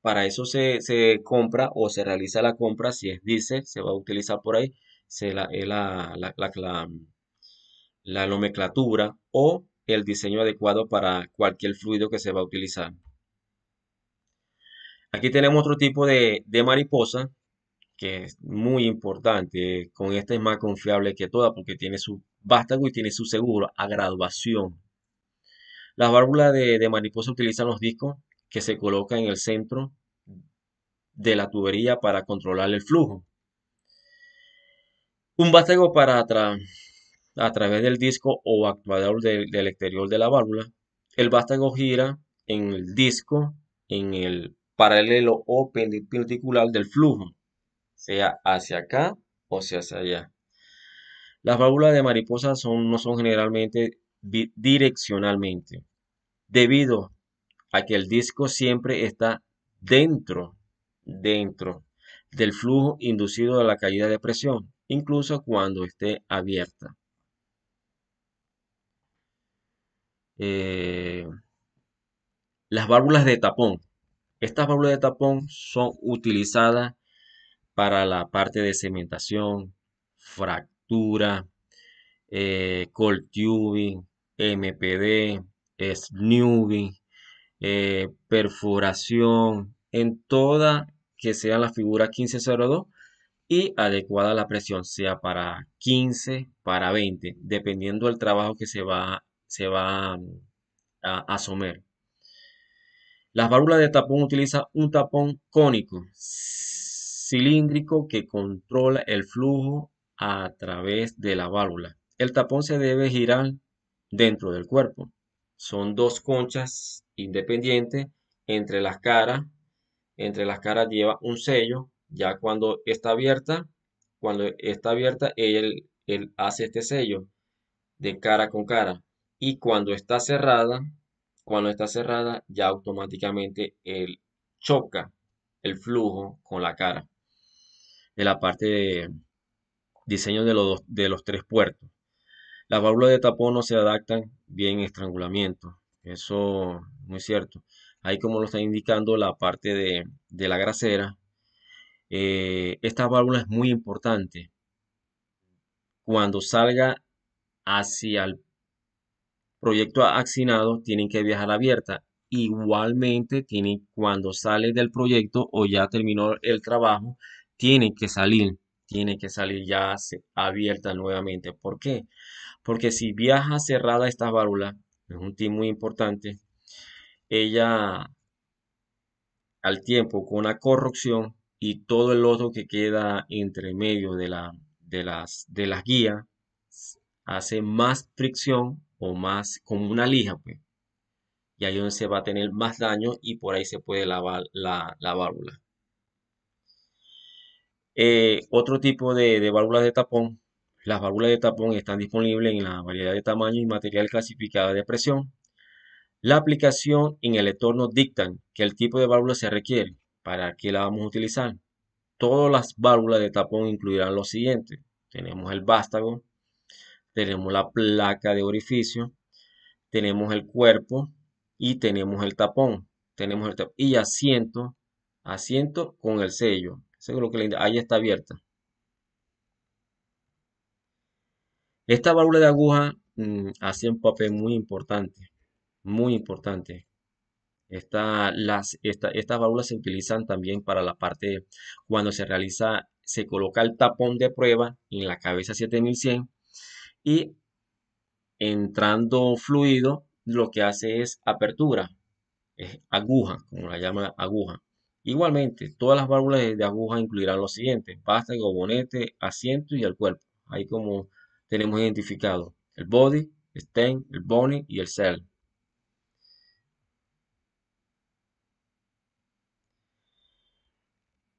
Para eso se, compra o se realiza la compra, si es dice se va a utilizar por ahí se la, la, la, nomenclatura o el diseño adecuado para cualquier fluido que se va a utilizar. Aquí tenemos otro tipo de, mariposa que es muy importante. Con esta es más confiable que toda porque tiene su vástago y tiene su seguro a graduación. Las válvulas de mariposa utilizan los discos que se coloca en el centro de la tubería para controlar el flujo. Un vástago para atrás a través del disco o actuador del exterior de la válvula. El vástago gira en el disco en el paralelo o perpendicular del flujo, sea hacia acá o sea hacia allá. Las válvulas de mariposa son, no son generalmente direccionalmente, debido a que el disco siempre está dentro, dentro del flujo inducido a la caída de presión, incluso cuando esté abierta. Eh, las válvulas de tapón. Estas válvulas de tapón son utilizadas para la parte de cementación, fractura, eh, cold tubing, MPD, snubbing. Eh, perforación, en toda que sea la figura 1502 y adecuada la presión, sea para 15, para 20, dependiendo del trabajo que se va, se va mm, a, asomar. Las válvulas de tapón utiliza un tapón cónico, cilíndrico, que controla el flujo a través de la válvula. El tapón se debe girar dentro del cuerpo. Son dos conchas independiente entre las caras. Entre las caras lleva un sello. Ya cuando está abierta, cuando está abierta, él, hace este sello de cara con cara. Y cuando está cerrada, cuando está cerrada, ya automáticamente él choca el flujo con la cara. en la parte de diseño de los, de los tres puertos. Las válvulas de tapón no se adaptan bien en estrangulamiento. Eso muy cierto. Ahí como lo está indicando la parte de, la grasera, eh, esta válvula es muy importante. Cuando salga hacia el proyecto accinado, tienen que viajar abierta. Igualmente, cuando sale del proyecto o ya terminó el trabajo, tienen que salir tiene que salir ya abierta nuevamente. ¿Por qué? Porque si viaja cerrada esta válvula, es un team muy importante, ella al tiempo con una corrupción y todo el otro que queda entre medio de, la, de las, de las guías hace más fricción o más como una lija, pues. Y ahí donde se va a tener más daño y por ahí se puede lavar la, válvula. Eh, otro tipo de válvulas de tapón las válvulas de tapón están disponibles en la variedad de tamaño y material clasificada de presión. La aplicación en el entorno dictan que el tipo de válvula se requiere, para qué la vamos a utilizar. Todas las válvulas de tapón incluirán lo siguiente. Tenemos el vástago, tenemos la placa de orificio, tenemos el cuerpo y tenemos el tapón. Tenemos el tapón y asiento, asiento con el sello. Seguro que la, ahí está abierta. Esta válvula de aguja hace mm, un papel muy importante, muy importante. estas válvulas se utilizan también para la parte cuando se realiza, se coloca el tapón de prueba en la cabeza 7100 y entrando fluido lo que hace es apertura, es aguja, como la llama aguja. Igualmente, todas las válvulas de aguja incluirán lo siguiente, pasta, gobonete, asiento y el cuerpo. Hay como tenemos identificado el body, el stem, el bony y el cell.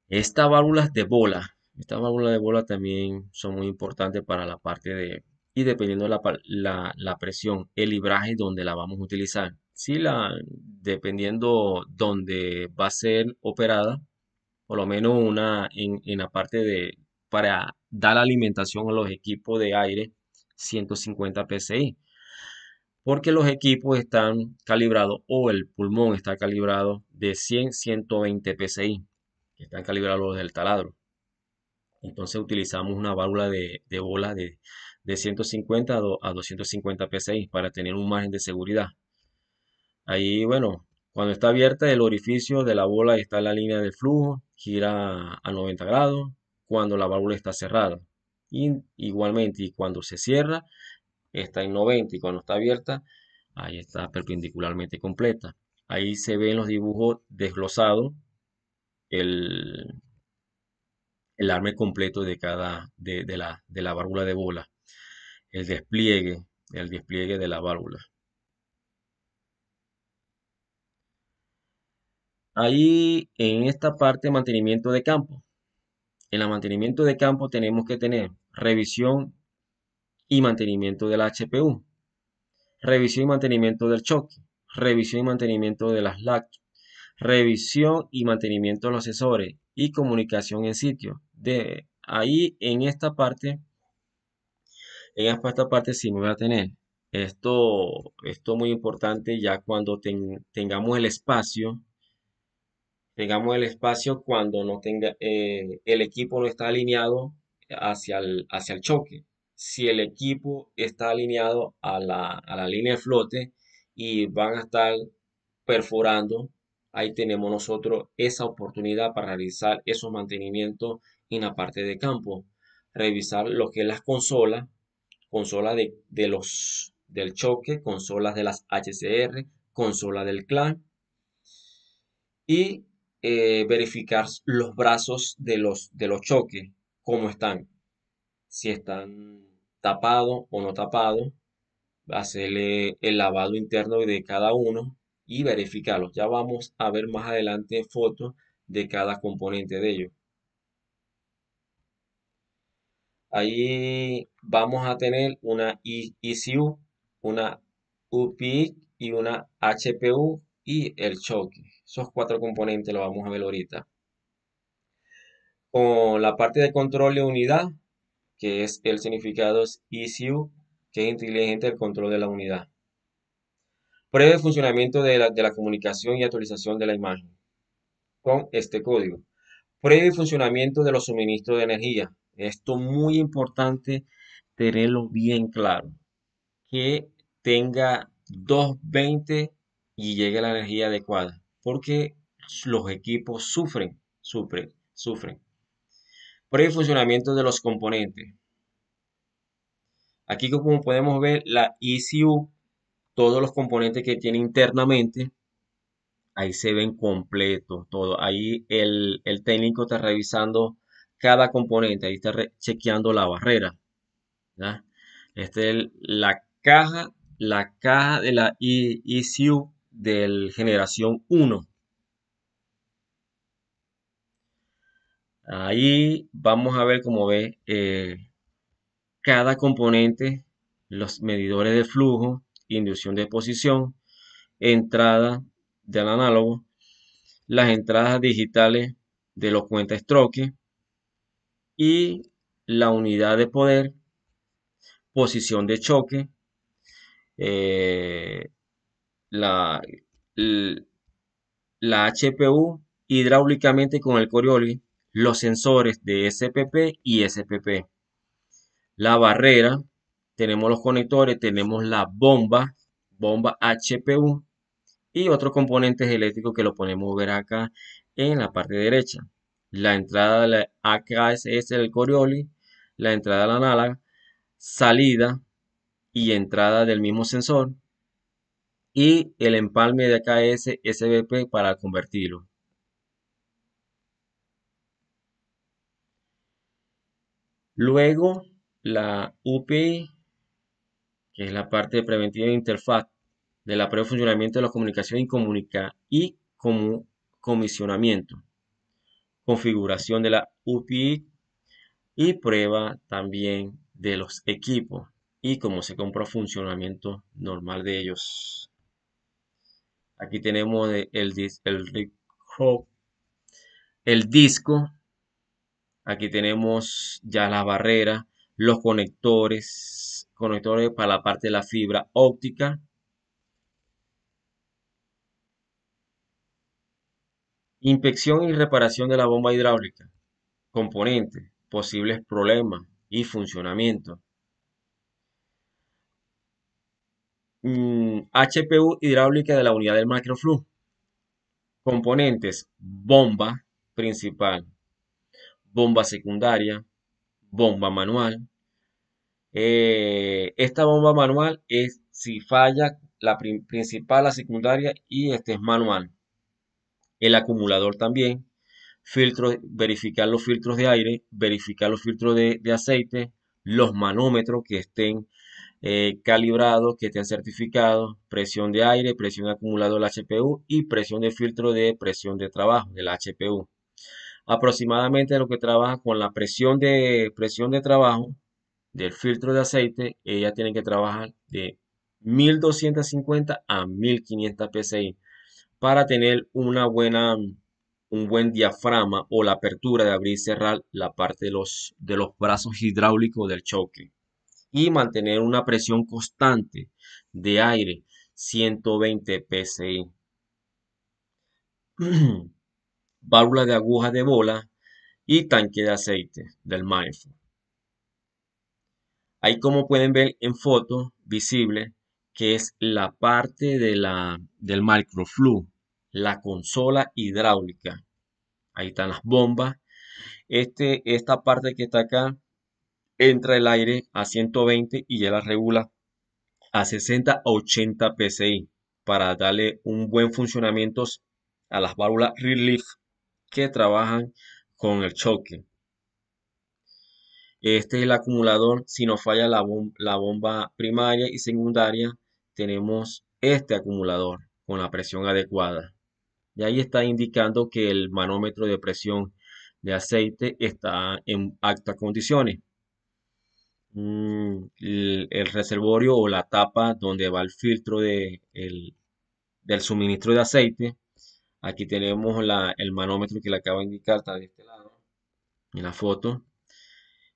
Estas válvulas de bola, estas válvulas de bola también son muy importantes para la parte de, y dependiendo de la, presión, el libraje donde la vamos a utilizar. Si la, dependiendo donde va a ser operada, por lo menos una en, en la parte de, para da la alimentación a los equipos de aire 150 psi. Porque los equipos están calibrados o el pulmón está calibrado de 100 120 psi, que están calibrados los del taladro. Entonces utilizamos una válvula de, bola de, 150 a, 250 psi para tener un margen de seguridad. Ahí, bueno, cuando está abierta el orificio de la bola está la línea de flujo, gira a 90 grados, cuando la válvula está cerrada. igualmente, y cuando se cierra, está en 90 y cuando está abierta, ahí está perpendicularmente completa. Ahí se ven los dibujos desglosados el, el arme completo de cada de, la, de la válvula de bola, el despliegue, el despliegue de la válvula. Ahí en esta parte mantenimiento de campo. En el mantenimiento de campo tenemos que tener revisión y mantenimiento de la HPU, revisión y mantenimiento del choque, revisión y mantenimiento de las LAC, revisión y mantenimiento de los asesores y comunicación en sitio. De ahí en esta parte, en esta parte sí me voy a tener. Esto, esto muy importante ya cuando tengamos el espacio llegamos el espacio cuando no tenga, eh, el equipo no está alineado hacia el, hacia el choque. Si el equipo está alineado a la, línea de flote y van a estar perforando, ahí tenemos nosotros esa oportunidad para realizar esos mantenimientos en la parte de campo. Revisar lo que es las consolas, consolas de los, del choque, consolas de las HCR, consolas del clan. Y eh, verificar los brazos de los, de los choques, cómo están, si están tapados o no tapados, hacerle el lavado interno de cada uno y verificarlos. Ya vamos a ver más adelante fotos de cada componente de ellos. Ahí vamos a tener una ICU, una UPI y una HPU y el choque. Esos cuatro componentes lo vamos a ver ahorita. Con la parte de control de unidad, que es el significado es ECU, que es inteligente el control de la unidad. Prueba el funcionamiento de la, comunicación y actualización de la imagen con este código. Prueba el funcionamiento de los suministros de energía. Esto muy importante tenerlo bien claro. Que tenga 220 y llegue la energía adecuada, porque los equipos sufren, sufren, sufren. Por funcionamiento de los componentes. Aquí como podemos ver, la ECU, todos los componentes que tiene internamente, ahí se ven completos, todo. Ahí el, técnico está revisando cada componente, ahí está chequeando la barrera. Esta es la caja, la caja de la ECU del generación 1. Ahí vamos a ver cómo ve eh, cada componente, los medidores de flujo, inducción de posición, entrada del análogo, las entradas digitales de los cuentas troque y la unidad de poder, posición de choque, eh, la, la HPU hidráulicamente con el Coriolis los sensores de SPP y SPP. La barrera, tenemos los conectores, tenemos la bomba, bomba HPU y otros componentes eléctricos que lo ponemos ver acá en la parte derecha. La entrada de la AKSS del Corioli, la entrada de la análoga, salida y entrada del mismo sensor, y el empalme de AKS SBP para convertirlo. Luego la UPI, que es la parte preventiva de interfaz de la prueba de funcionamiento de la comunicación y, comunica y como comisionamiento, configuración de la UPI y prueba también de los equipos y cómo se compra funcionamiento normal de ellos. Aquí tenemos el, el, el disco. Aquí tenemos ya la barrera, los conectores, conectores para la parte de la fibra óptica. Inspección y reparación de la bomba hidráulica. Componentes, posibles problemas y funcionamiento. Mm, HPU hidráulica de la unidad del macroflujo. Componentes, bomba principal, bomba secundaria, bomba manual. Eh, esta bomba manual es si falla la principal, la secundaria y este es manual. El acumulador también. verificar los filtros de aire, verificar los filtros de aceite, los manómetros que estén eh, calibrado que te han certificado, presión de aire, presión acumulada del HPU y presión de filtro de presión de trabajo del HPU. Aproximadamente lo que trabaja con la presión de, presión de trabajo del filtro de aceite, ella tiene que trabajar de 1250 a 1500 psi para tener una buena, un buen diafragma o la apertura de abrir y cerrar la parte de los, de los brazos hidráulicos del choque y mantener una presión constante de aire 120 psi. Válvula de aguja de bola y tanque de aceite del Mindful. Ahí como pueden ver en foto visible que es la parte de la, del microflu, la consola hidráulica. Ahí están las bombas. Este, esta parte que está acá entra el aire a 120 y ya la regula a 60 a 80 psi para darle un buen funcionamiento a las válvulas relief que trabajan con el choque. Este es el acumulador. Si no falla la, la bomba primaria y secundaria, tenemos este acumulador con la presión adecuada. Y ahí está indicando que el manómetro de presión de aceite está en altas condiciones el, reservorio o la tapa donde va el filtro de, del suministro de aceite. Aquí tenemos el manómetro que le acabo de indicar, de este lado, en la foto.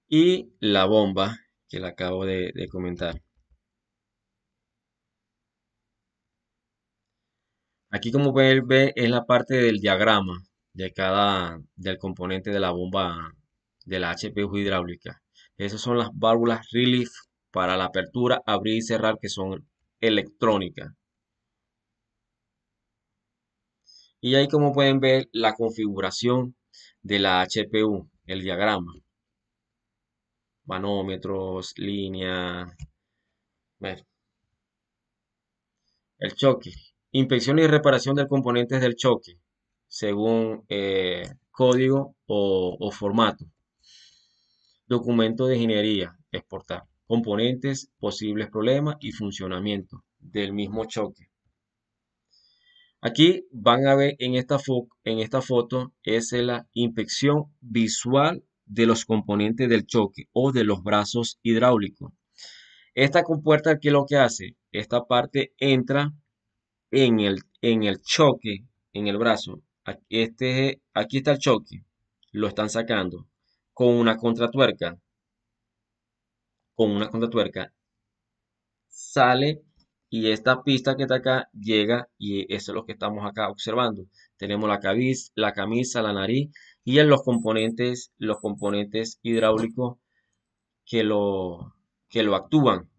Y la bomba que le acabo de, de comentar. Aquí como pueden ver es la parte del diagrama de cada del componente de la bomba de la HPU hidráulica. Esas son las válvulas relief para la apertura, abrir y cerrar que son electrónicas. Y ahí como pueden ver la configuración de la HPU, el diagrama. Manómetros, línea. Bueno. El choque. Inspección y reparación de componentes del choque, según eh, código o formato. Documento de ingeniería, exportar. Componentes, posibles problemas y funcionamiento del mismo choque. Aquí van a ver en esta, en esta foto es la inspección visual de los componentes del choque o de los brazos hidráulicos. Esta compuerta aquí lo que hace, esta parte entra en el, en el choque, en el brazo. Este, aquí está el choque, lo están sacando con una contratuerca, con una contratuerca, sale y esta pista que está acá llega y eso es lo que estamos acá observando. Tenemos la, cabiz, la camisa, la nariz y en los componentes, los componentes hidráulicos que lo, que lo actúan,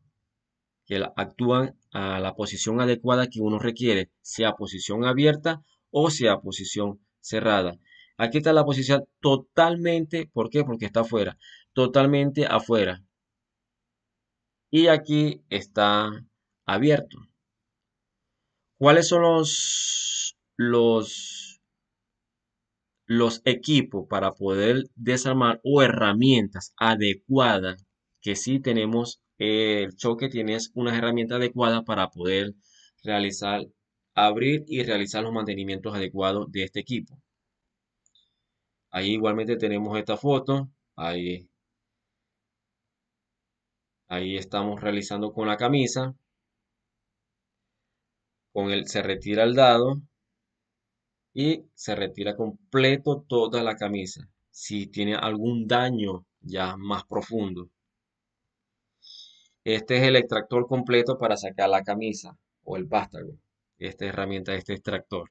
que actúan a la posición adecuada que uno requiere, sea posición abierta o sea posición cerrada. Aquí está la posición totalmente, ¿por qué? Porque está afuera, totalmente afuera. Y aquí está abierto. ¿Cuáles son los, los, los equipos para poder desarmar o herramientas adecuadas? Que si tenemos el choque, tienes unas herramientas adecuadas para poder realizar, abrir y realizar los mantenimientos adecuados de este equipo. Ahí igualmente tenemos esta foto. Ahí, ahí estamos realizando con la camisa. Con el, se retira el dado y se retira completo toda la camisa. Si tiene algún daño ya más profundo. Este es el extractor completo para sacar la camisa o el vástago. Esta herramienta, este extractor.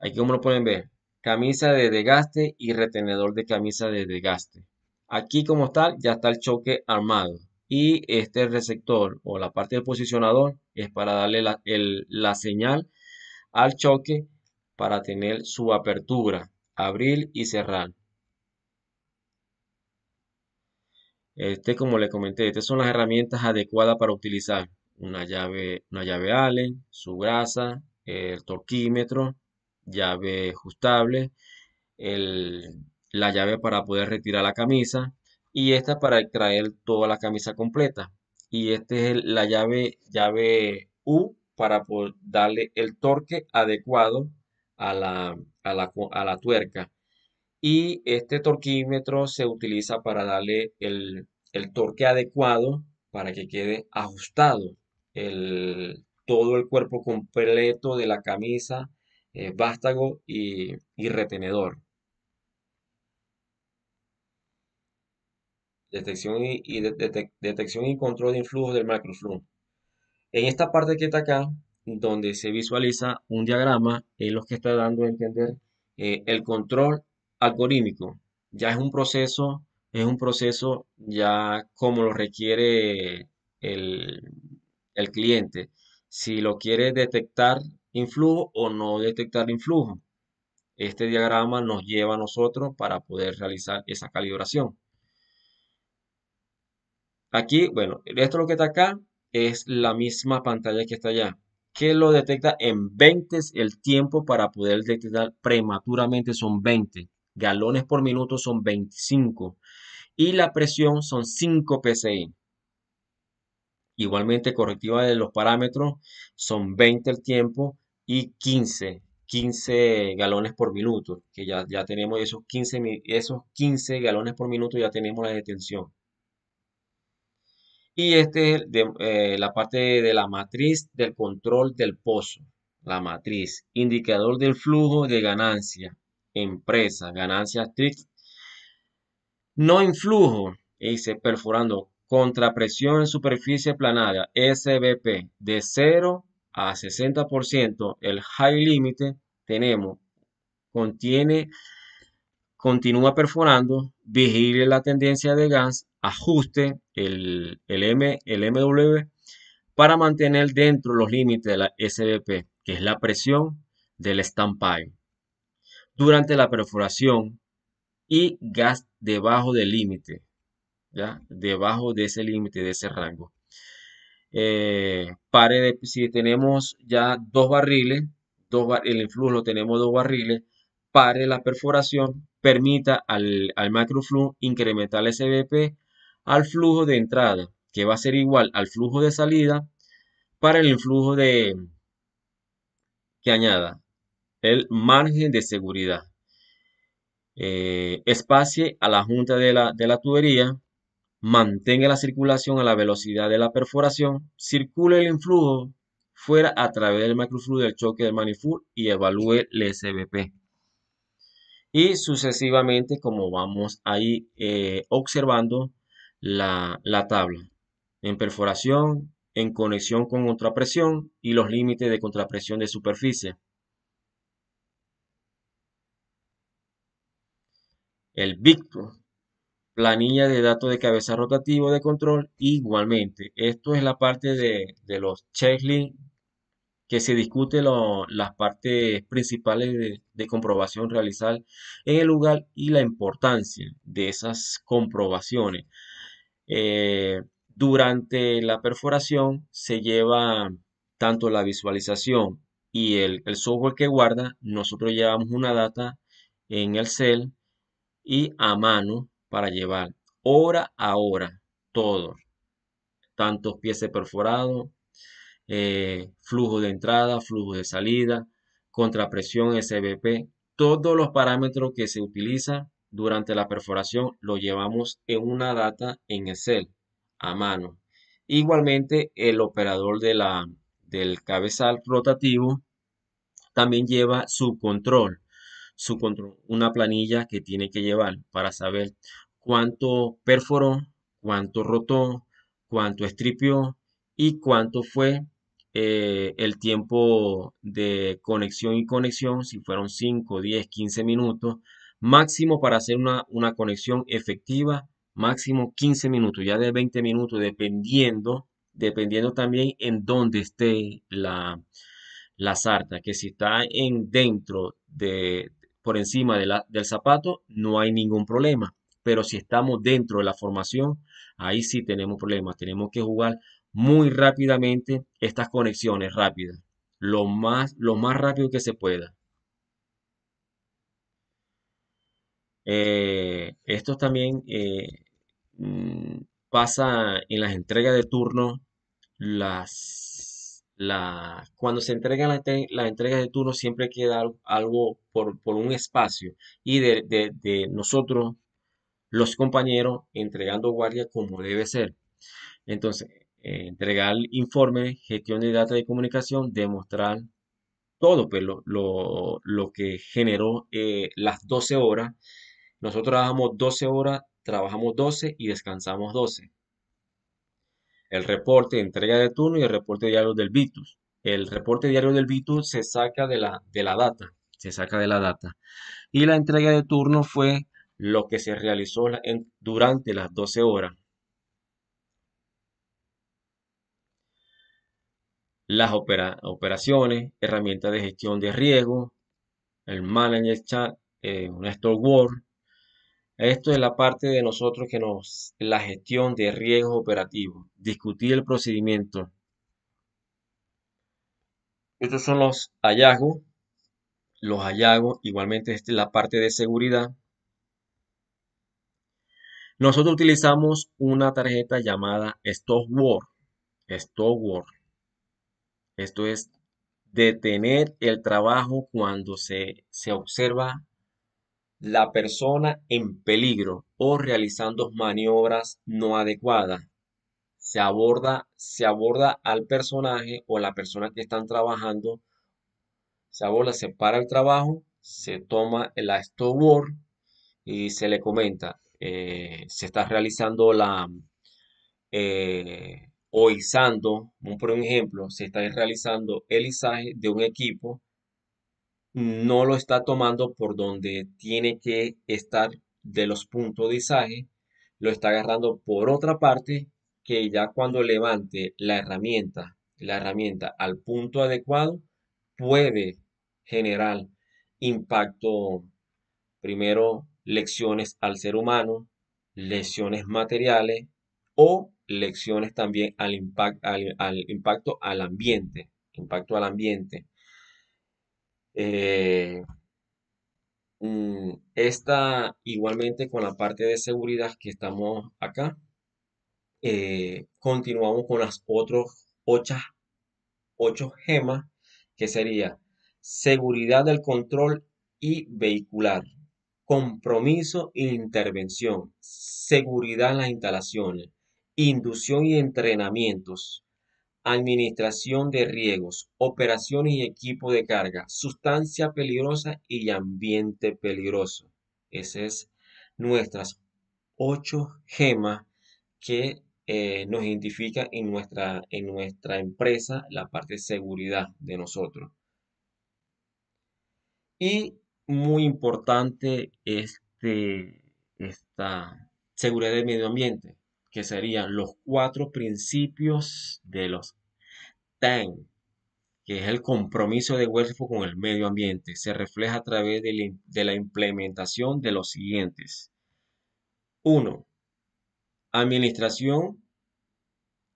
Aquí como lo pueden ver, camisa de desgaste y retenedor de camisa de desgaste. Aquí como tal ya está el choque armado y este receptor o la parte del posicionador es para darle la, la señal al choque para tener su apertura, abrir y cerrar. Este, como le comenté, estas son las herramientas adecuadas para utilizar una llave, una llave Allen, su grasa, el torquímetro, llave ajustable, la llave para poder retirar la camisa y esta para extraer toda la camisa completa. Y esta es la llave, llave U para poder darle el torque adecuado a la, a la, tuerca. Y este torquímetro se utiliza para darle el, torque adecuado para que quede ajustado todo el cuerpo completo de la camisa eh, vástago y, retenedor. Detección y, detección y control de influjo del macroflujo. En esta parte que está acá, donde se visualiza un diagrama, es lo que está dando a entender eh, el control algorítmico. Ya es un proceso, es un proceso ya como lo requiere el, el cliente. Si lo quiere detectar influjo o no detectar influjo. Este diagrama nos lleva a nosotros para poder realizar esa calibración. Aquí, bueno, esto lo que está acá es la misma pantalla que está allá, que lo detecta en 20 el tiempo para poder detectar prematuramente son 20. Galones por minuto son 25. Y la presión son 5 PSI. Igualmente, correctiva de los parámetros son 20 el tiempo y 15, 15 galones por minuto, que ya, ya tenemos esos 15, esos 15 galones por minuto, ya tenemos la detención. Y este es eh, la parte de la matriz del control del pozo. La matriz, indicador del flujo de ganancia, empresa, ganancia trick No influjo, dice perforando, contrapresión en superficie planada, SBP, de 0 a 60%, el high límite tenemos, contiene, continúa perforando, vigile la tendencia de gas, ajuste el, el, M, MW para mantener dentro los límites de la sbp que es la presión del stand durante la perforación y gas debajo del límite, debajo de ese límite, de ese rango. Eh, pare de, si tenemos ya dos barriles, dos el influjo lo tenemos dos barriles, pare la perforación, permita al, al macroflujo incrementar el SBP al flujo de entrada, que va a ser igual al flujo de salida para el influjo de que añada el margen de seguridad. Eh, espacio a la junta de la tubería mantenga la circulación a la velocidad de la perforación, circule el influjo fuera a través del microflujo del choque del manifold y evalúe el SBP. Y sucesivamente, como vamos ahí eh, observando la, la tabla, en perforación, en conexión con contrapresión y los límites de contrapresión de superficie. El Victor planilla de datos de cabeza rotativo de control igualmente. Esto es la parte de, los checklists que se discute las partes principales de, comprobación realizar en el lugar y la importancia de esas comprobaciones. Eh, durante la perforación se lleva tanto la visualización y el, el software que guarda. Nosotros llevamos una data en el cel y a mano para llevar hora a hora todo. Tantos pies de perforado, eh, flujo de entrada, flujo de salida, contrapresión SBP, todos los parámetros que se utilizan durante la perforación lo llevamos en una data en Excel a mano. Igualmente el operador de la, del cabezal rotativo también lleva su control su control, una planilla que tiene que llevar para saber cuánto perforó, cuánto rotó, cuánto estripió y cuánto fue eh, el tiempo de conexión y conexión, si fueron 5, 10, 15 minutos, máximo para hacer una, conexión efectiva, máximo 15 minutos, ya de 20 minutos, dependiendo, dependiendo también en dónde esté la, la sarta, que si está en dentro de, por encima de la, del zapato, no hay ningún problema. Pero si estamos dentro de la formación, ahí sí tenemos problemas. Tenemos que jugar muy rápidamente estas conexiones rápidas, lo más, lo más rápido que se pueda. Eh, esto también eh, mm, pasa en las entregas de turno, las la, cuando se entrega las la entrega de turno siempre queda algo por, un espacio y de, nosotros, los compañeros, entregando guardia como debe ser. Entonces, eh, entregar informe, gestión de datos de comunicación, demostrar todo pero pues, lo, que generó eh, las 12 horas. Nosotros trabajamos 12 horas, trabajamos 12 y descansamos 12 el reporte de entrega de turno y el reporte diario del Vitus. El reporte diario del Vitus se saca de la, de la data, se saca de la data. Y la entrega de turno fue lo que se realizó durante las 12 horas. Las operaciones, herramientas de gestión de riesgo, el manager chat, eh, un store word, esto es la parte de nosotros que nos, la gestión de riesgos operativos, discutir el procedimiento. Estos son los hallazgos, los hallazgos, igualmente esta es la parte de seguridad. Nosotros utilizamos una tarjeta llamada Stop War. Esto es detener el trabajo cuando se observa la persona en peligro o realizando maniobras no adecuadas. Se aborda, se aborda al personaje o la persona que están trabajando. Se aborda, se para el trabajo, se toma la stop y se le comenta, eh, se está realizando la eh, o izando, por un ejemplo, se está realizando el izaje de un equipo no lo está tomando por donde tiene que estar de los puntos de izaje, lo está agarrando por otra parte que ya cuando levante la herramienta, la herramienta al punto adecuado, puede generar impacto, primero, lecciones al ser humano, lesiones materiales o lecciones también al, al impacto al ambiente, impacto al ambiente. Eh, mm, esta igualmente con la parte de seguridad que estamos acá. Eh, continuamos con las otras ocho gemas que sería seguridad del control y vehicular, compromiso e intervención, seguridad en las instalaciones, inducción y entrenamientos, administración de riegos, operaciones y equipo de carga, sustancia peligrosa y ambiente peligroso. Esas es nuestras ocho gemas que eh, nos identifica en nuestra, en nuestra empresa la parte de seguridad de nosotros. Y muy importante este, esta seguridad del medio ambiente que serían los cuatro principios de los TAN, que es el compromiso de Huelfo con el medio ambiente, se refleja a través de la implementación de los siguientes. Uno, Administración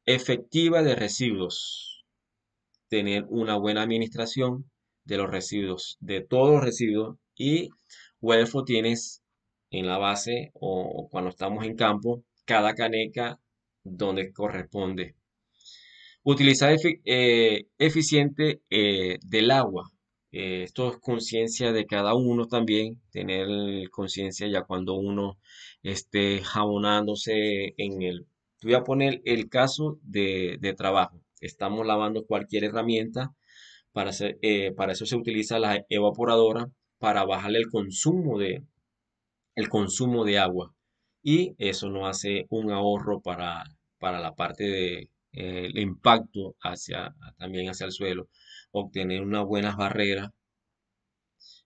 efectiva de residuos. Tener una buena administración de los residuos, de todos los residuos. Y Huelfo tienes en la base o cuando estamos en campo, cada caneca donde corresponde. Utilizar eh, eficiente eh, del agua. Eh, esto es conciencia de cada uno también, tener conciencia ya cuando uno esté jabonándose en el... voy a poner el caso de, trabajo. Estamos lavando cualquier herramienta. Para, para eso se utiliza la evaporadora para bajar el consumo de, el consumo de agua y eso nos hace un ahorro para, la parte de eh, impacto hacia, también hacia el suelo, obtener unas buenas barreras,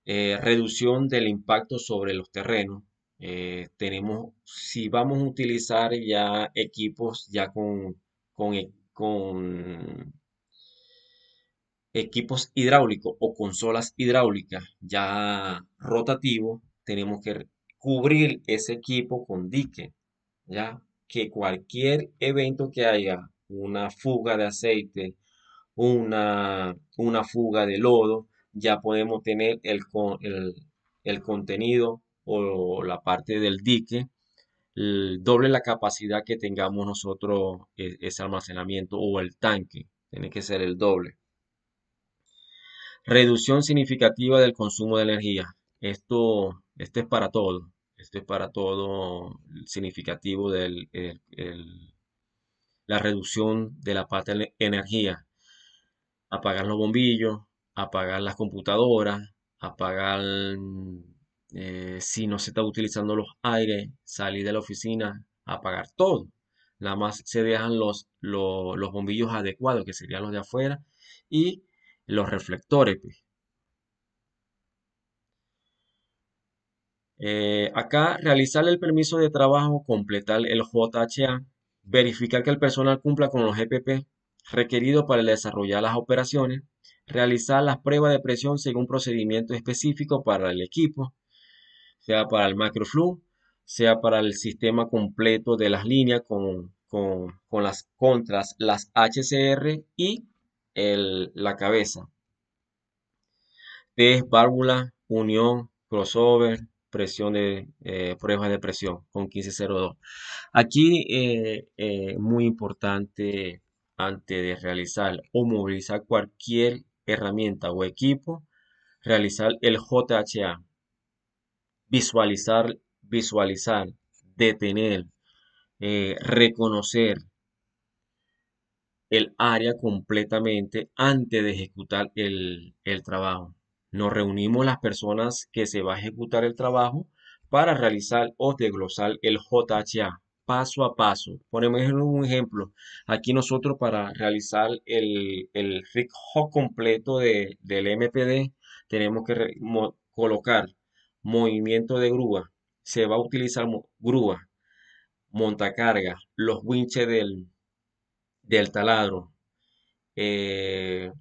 eh, reducción del impacto sobre los terrenos. Eh, tenemos, si vamos a utilizar ya equipos ya con, con, e, con equipos hidráulicos o consolas hidráulicas ya rotativos, tenemos que cubrir ese equipo con dique, ¿ya? Que cualquier evento que haya, una fuga de aceite, una, una fuga de lodo, ya podemos tener el, el, el contenido o la parte del dique doble la capacidad que tengamos nosotros e, ese almacenamiento o el tanque. Tiene que ser el doble. Reducción significativa del consumo de energía. Esto, es para todo. Esto es para todo el significativo de la reducción de la parte de energía. Apagar los bombillos, apagar las computadoras, apagar eh, si no se está utilizando los aires, salir de la oficina, apagar todo. Nada más se dejan los, los, los bombillos adecuados, que serían los de afuera, y los reflectores. Pues. Eh, acá, realizar el permiso de trabajo, completar el JHA, verificar que el personal cumpla con los GPP e requeridos para desarrollar las operaciones, realizar las pruebas de presión según procedimiento específico para el equipo, sea para el macroflu, sea para el sistema completo de las líneas con, las contras, las HCR y la cabeza. Test, válvula, unión, crossover, presión de, eh, pruebas de presión con 1502. Aquí es eh, eh, muy importante antes de realizar o movilizar cualquier herramienta o equipo, realizar el JHA, visualizar, visualizar, detener, reconocer el área completamente antes de ejecutar el trabajo. Nos reunimos las personas que se va a ejecutar el trabajo para realizar o desglosar el JHA paso a paso. Ponemos un ejemplo. Aquí nosotros para realizar el, el completo del MPD tenemos que colocar movimiento de grúa. Se va a utilizar grúa, montacarga, los winches del, del taladro. Eh,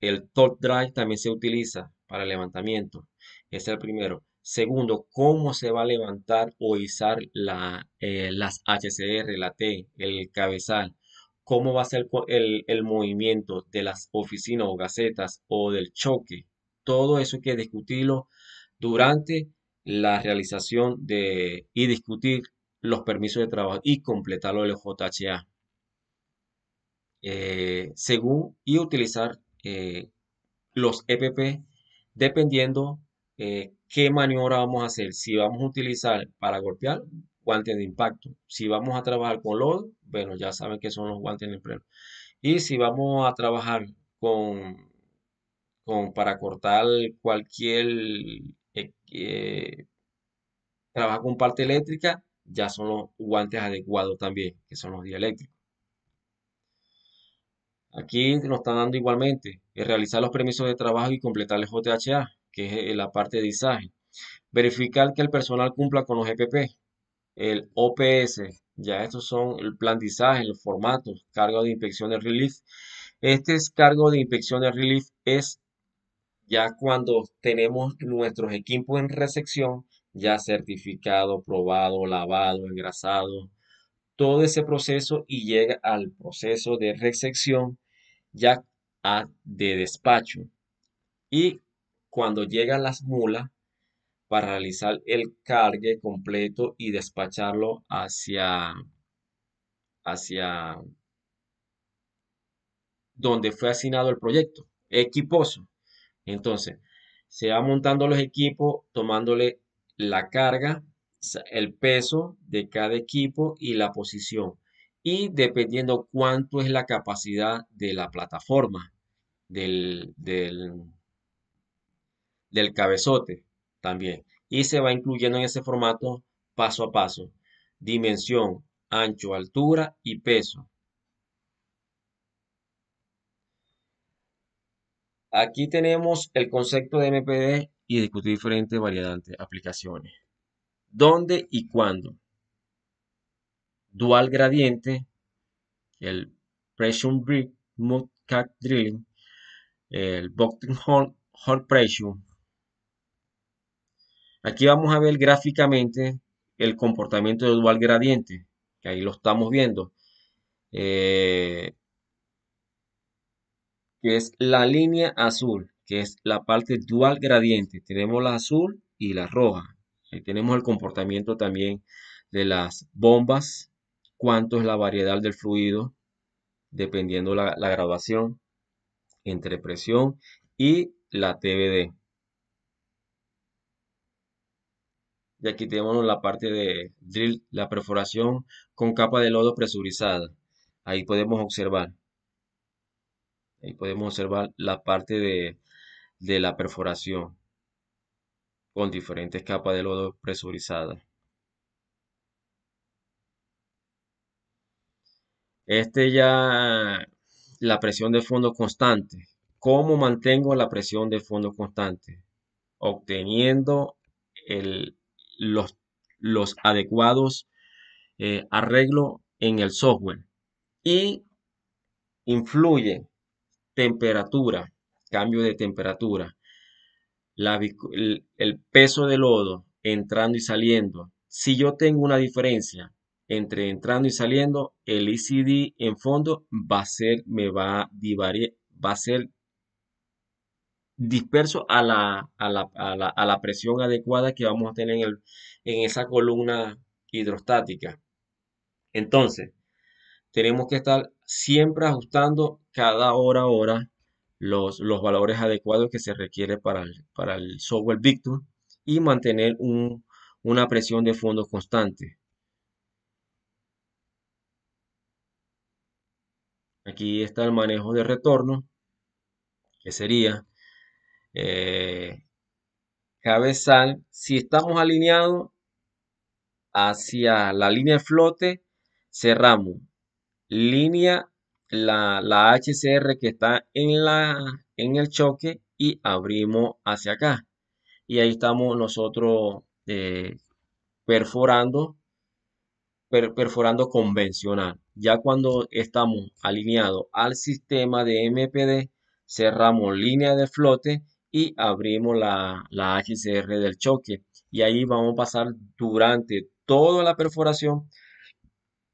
el top drive también se utiliza para levantamiento. Ese es el primero. Segundo, cómo se va a levantar o izar la, eh, las HCR, la T, el cabezal. Cómo va a ser el, movimiento de las oficinas o gacetas o del choque. Todo eso hay que discutirlo durante la realización de y discutir los permisos de trabajo y completarlo el JHA. Eh, según y utilizar eh, los EPP dependiendo eh, qué maniobra vamos a hacer. Si vamos a utilizar para golpear, guantes de impacto. Si vamos a trabajar con load, bueno, ya saben que son los guantes de empleo Y si vamos a trabajar con, para cortar cualquier eh, eh, trabajo con parte eléctrica, ya son los guantes adecuados también, que son los dieléctricos. Aquí nos están dando igualmente realizar los permisos de trabajo y completar el JHA, que es eh, la parte de izaje. Verificar que el personal cumpla con los EPP, el OPS, ya estos son el plan de izaje, los formatos, cargo de inspección de relief. Este es cargo de inspección de relief es ya cuando tenemos nuestros equipos en resección, ya certificado, probado, lavado, engrasado, todo ese proceso y llega al proceso de resección, ya de despacho. Y cuando llegan las mulas para realizar el cargue completo y despacharlo hacia, hacia donde fue asignado el proyecto, equiposo. Entonces, se va montando los equipos, tomándole la carga, el peso de cada equipo y la posición. Y dependiendo cuánto es la capacidad de la plataforma del, del, cabezote también. Y se va incluyendo en ese formato paso a paso. Dimensión, ancho, altura y peso. Aquí tenemos el concepto de MPD y discutir diferentes variedades aplicaciones. ¿Dónde y cuándo? Dual gradiente, el Pressure Brick Mud Drilling, el Bottom Hall Pressure. Aquí vamos a ver gráficamente el comportamiento de dual gradiente, que ahí lo estamos viendo, eh, que es la línea azul, que es la parte dual gradiente. Tenemos la azul y la roja. Ahí tenemos el comportamiento también de las bombas, cuánto es la variedad del fluido, dependiendo la, la graduación entre presión y la TBD. Y aquí tenemos la parte de drill, la perforación con capa de lodo presurizada. Ahí podemos observar. Ahí podemos observar la parte de, de la perforación con diferentes capas de lodo presurizada. Este ya la presión de fondo constante. ¿Cómo mantengo la presión de fondo constante? Obteniendo los, los, adecuados eh, arreglo en el software. Y influye temperatura, cambio de temperatura, el, el peso del lodo entrando y saliendo. Si yo tengo una diferencia entre entrando y saliendo, el ICD e en fondo va a ser, me va a va a ser disperso a la, presión adecuada que vamos a tener en, esa columna hidrostática. Entonces, tenemos que estar siempre ajustando cada hora hora los, valores adecuados que se requiere para el, software Victor y mantener una presión de fondo constante. Aquí está el manejo de retorno, que sería eh, cabezal. Si estamos alineados hacia la línea de flote, cerramos. Línea, la, la HCR que está en, la, en el choque y abrimos hacia acá. Y ahí estamos nosotros eh, perforando, perforando convencional ya cuando estamos alineados al sistema de MPD, cerramos línea de flote y abrimos la, HCR del choque. Y ahí vamos a pasar durante toda la perforación.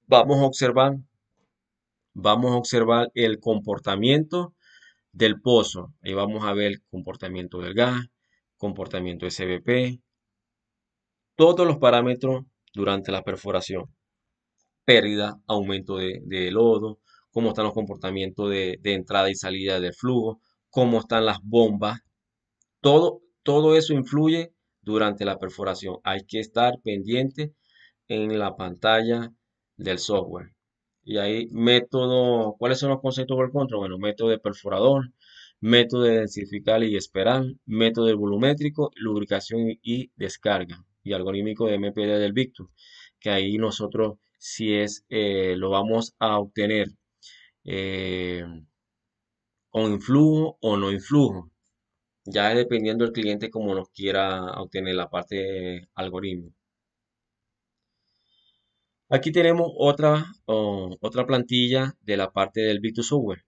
Vamos a observar, vamos a observar el comportamiento del pozo. Ahí vamos a ver el comportamiento del gas, comportamiento sbp todos los parámetros durante la perforación pérdida, aumento de, lodo, cómo están los comportamientos de, entrada y salida del flujo, cómo están las bombas. Todo, todo eso influye durante la perforación. Hay que estar pendiente en la pantalla del software. Y ahí método, ¿cuáles son los conceptos del control? Bueno, método de perforador, método de densificar y esperar, método de volumétrico, lubricación y descarga y algorítmico de MPD del Victor, que ahí nosotros si es eh, lo vamos a obtener eh, con o influjo o no influjo. Ya dependiendo del cliente como nos quiera obtener la parte algoritmo. Aquí tenemos otra, otra plantilla de la parte del Victus Software.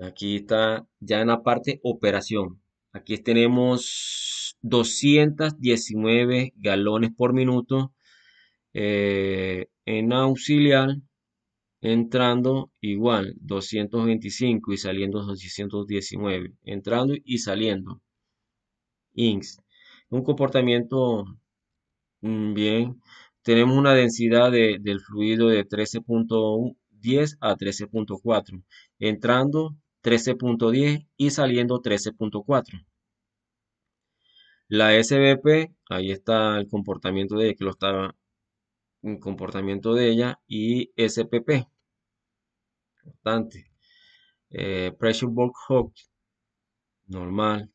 Aquí está ya en la parte operación. Aquí tenemos 219 galones por minuto. Eh, en auxiliar entrando igual 225 y saliendo 219 entrando y saliendo inks un comportamiento mm, bien tenemos una densidad del fluido de 13.10 a 13.4 entrando 13.10 y saliendo 13.4 la SBP ahí está el comportamiento de que lo estaba comportamiento de ella y SPP. Importante. Eh, pressure Bulk Hook. Normal.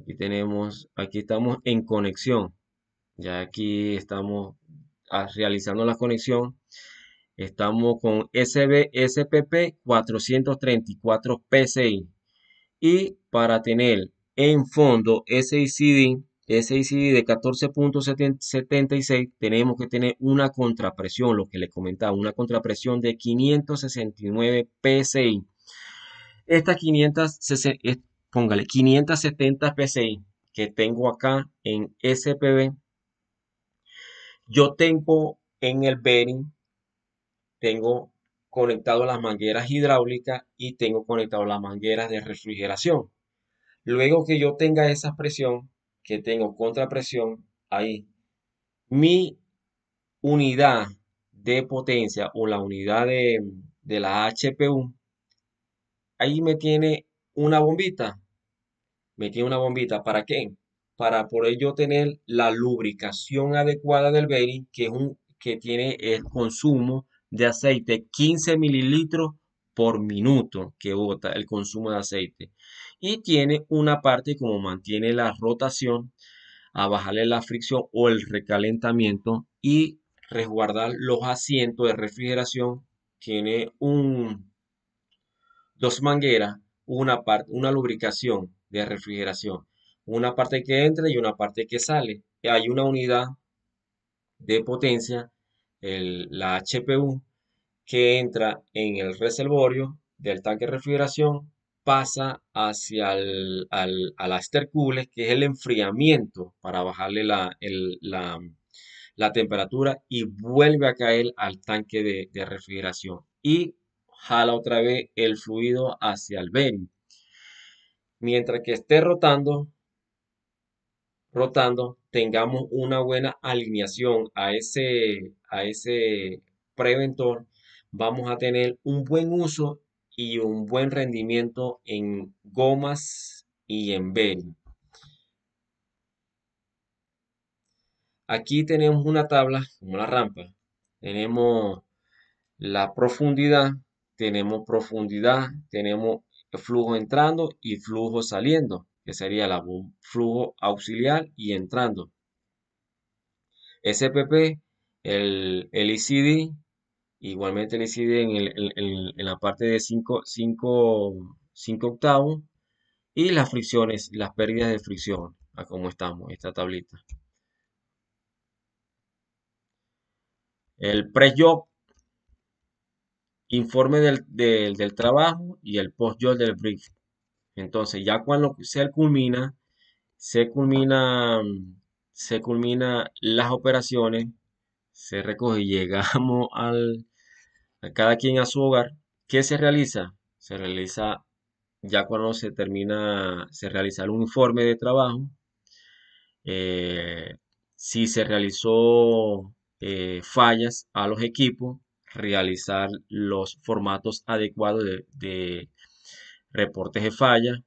Aquí tenemos, aquí estamos en conexión. Ya aquí estamos ah, realizando la conexión. Estamos con SB, SPP 434 PCI. Y para tener en fondo SICD ese de 14.76 tenemos que tener una contrapresión, lo que le comentaba, una contrapresión de 569 PSI. Estas 570 PSI que tengo acá en SPB, yo tengo en el bearing, tengo conectado las mangueras hidráulicas y tengo conectado las mangueras de refrigeración. Luego que yo tenga esa presión, que tengo contrapresión ahí, mi unidad de potencia o la unidad de, la HPU, ahí me tiene una bombita. Me tiene una bombita. ¿Para qué? Para poder yo tener la lubricación adecuada del bearing, que es un que tiene el consumo de aceite 15 mililitros por minuto que bota el consumo de aceite y tiene una parte como mantiene la rotación a bajarle la fricción o el recalentamiento y resguardar los asientos de refrigeración tiene un dos mangueras una parte una lubricación de refrigeración una parte que entra y una parte que sale hay una unidad de potencia la HPU que entra en el reservorio del tanque de refrigeración pasa hacia el, al, Astercules, que es el enfriamiento para bajarle la, la, temperatura y vuelve a caer al tanque de, refrigeración y jala otra vez el fluido hacia el BEM. Mientras que esté rotando, rotando, tengamos una buena alineación a ese, a ese preventor, vamos a tener un buen uso y un buen rendimiento en gomas y en vel. Aquí tenemos una tabla como la rampa. Tenemos la profundidad, tenemos profundidad, tenemos flujo entrando y flujo saliendo, que sería el flujo auxiliar y entrando. SPP, el, el ECD, Igualmente decide en, el, en, la parte de 5 octavos y las fricciones, las pérdidas de fricción, a cómo estamos, esta tablita. El pre-job, informe del, trabajo y el post-job del brief. Entonces, ya cuando se culmina, se culmina, se culmina las operaciones, se recoge llegamos al, cada quien a su hogar, ¿qué se realiza? Se realiza, ya cuando se termina, se realiza un informe de trabajo, eh, si se realizó eh, fallas a los equipos, realizar los formatos adecuados de, reportes de falla,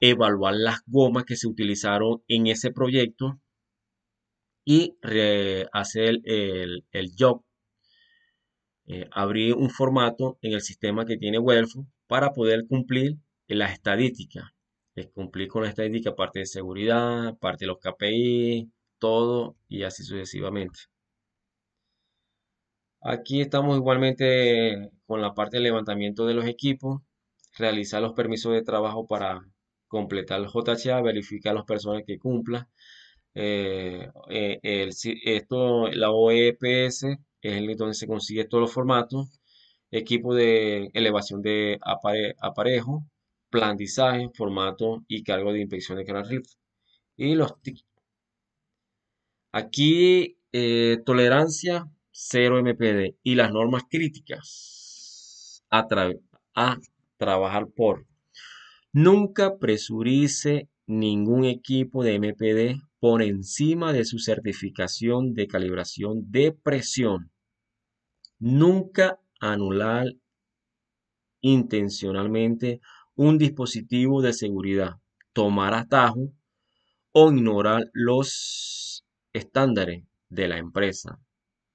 evaluar las gomas que se utilizaron en ese proyecto y hacer el, el, el job eh, abrir un formato en el sistema que tiene Welfo para poder cumplir las estadísticas. Es cumplir con la estadística parte de seguridad, parte de los KPI, todo y así sucesivamente. Aquí estamos igualmente con la parte de levantamiento de los equipos, realizar los permisos de trabajo para completar el JHA, verificar las personas que cumplan. Eh, eh, esto, la OEPS es el donde se consigue todos los formatos, equipo de elevación de aparejo, plantizaje, formato y cargo de inspección de canal RIP. Y los Aquí eh, tolerancia 0 MPD y las normas críticas a trabajar por. Nunca presurice ningún equipo de MPD por encima de su certificación de calibración de presión. Nunca anular intencionalmente un dispositivo de seguridad, tomar atajo o ignorar los estándares de la empresa.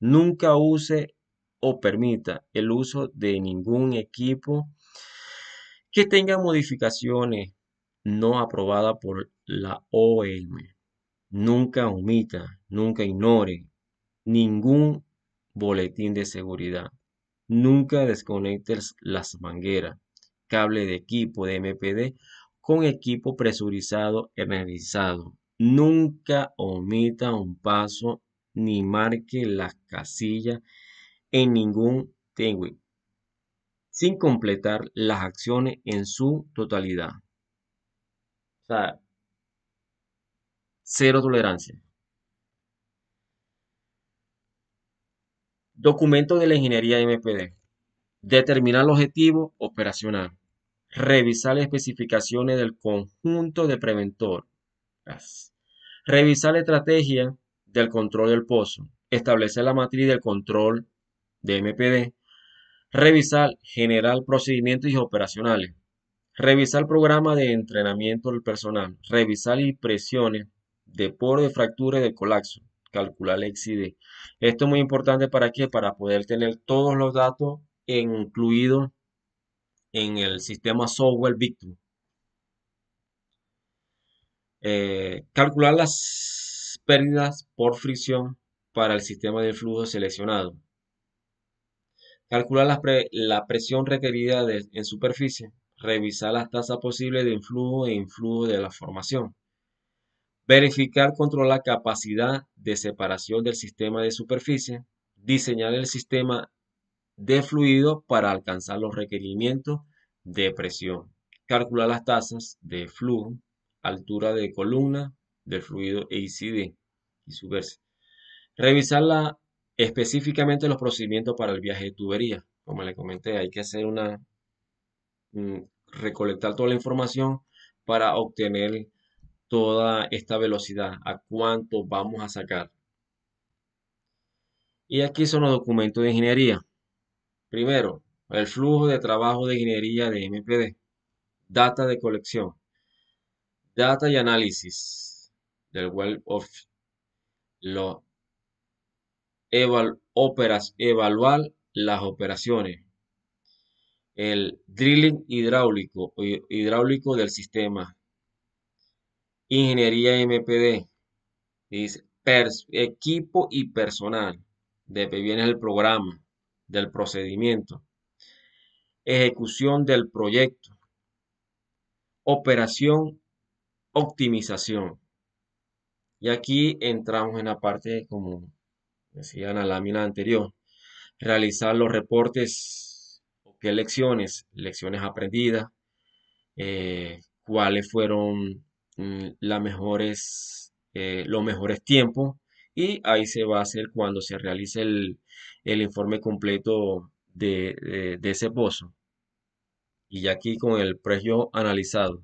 Nunca use o permita el uso de ningún equipo que tenga modificaciones no aprobadas por la OEM. Nunca omita, nunca ignore ningún boletín de seguridad. Nunca desconectes las mangueras, cable de equipo de MPD con equipo presurizado energizado. Nunca omita un paso ni marque las casillas en ningún Tenguin sin completar las acciones en su totalidad. cero tolerancia. Documento de la ingeniería MPD. Determinar el objetivo operacional. Revisar las especificaciones del conjunto de preventor. Revisar la estrategia del control del pozo. Establecer la matriz del control de MPD. Revisar general procedimientos y operacionales. Revisar el programa de entrenamiento del personal. Revisar impresiones de poro de fractura y de colapso calcular el XID. Esto es muy importante para qué? Para poder tener todos los datos incluidos en el sistema software Victor. Eh, calcular las pérdidas por fricción para el sistema de flujo seleccionado. Calcular la, presión requerida en superficie. Revisar las tasas posibles de influjo e influjo de la formación verificar controlar la capacidad de separación del sistema de superficie, diseñar el sistema de fluido para alcanzar los requerimientos de presión, calcular las tasas de flujo, altura de columna del fluido EICD y su verse. Revisar específicamente los procedimientos para el viaje de tubería. Como le comenté, hay que hacer una, mm, recolectar toda la información para obtener toda esta velocidad, a cuánto vamos a sacar. Y aquí son los documentos de ingeniería. Primero, el flujo de trabajo de ingeniería de MPD, data de colección, data y análisis del Web of lo eval, evaluar las operaciones, el drilling hidráulico, hidráulico del sistema, Ingeniería MPD. Dice equipo y personal. De ahí viene el programa, del procedimiento. Ejecución del proyecto. Operación, optimización. Y aquí entramos en la parte, como decía en la lámina anterior, realizar los reportes, qué lecciones, lecciones aprendidas, eh, cuáles fueron Mm, los mejores eh, tiempos y ahí se va a hacer cuando se realice el, informe completo de, ese pozo. Y aquí con el precio analizado.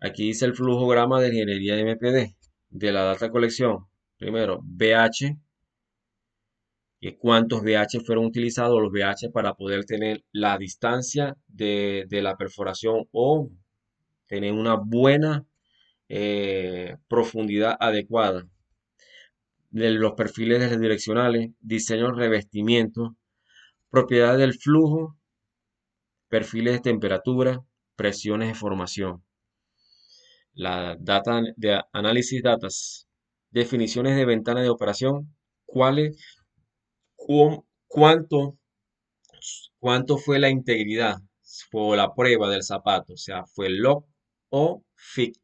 Aquí dice el flujo grama de ingeniería MPD de la data colección. Primero, BH, y cuántos BH fueron utilizados los BH para poder tener la distancia de, de la perforación o tener una buena eh, profundidad adecuada de los perfiles redireccionales. Diseño de revestimiento. propiedades del flujo, perfiles de temperatura, presiones de formación. La data de análisis datas, definiciones de ventana de operación, cuáles, cuánto, cuánto fue la integridad o la prueba del zapato, o sea, fue el lock o FIC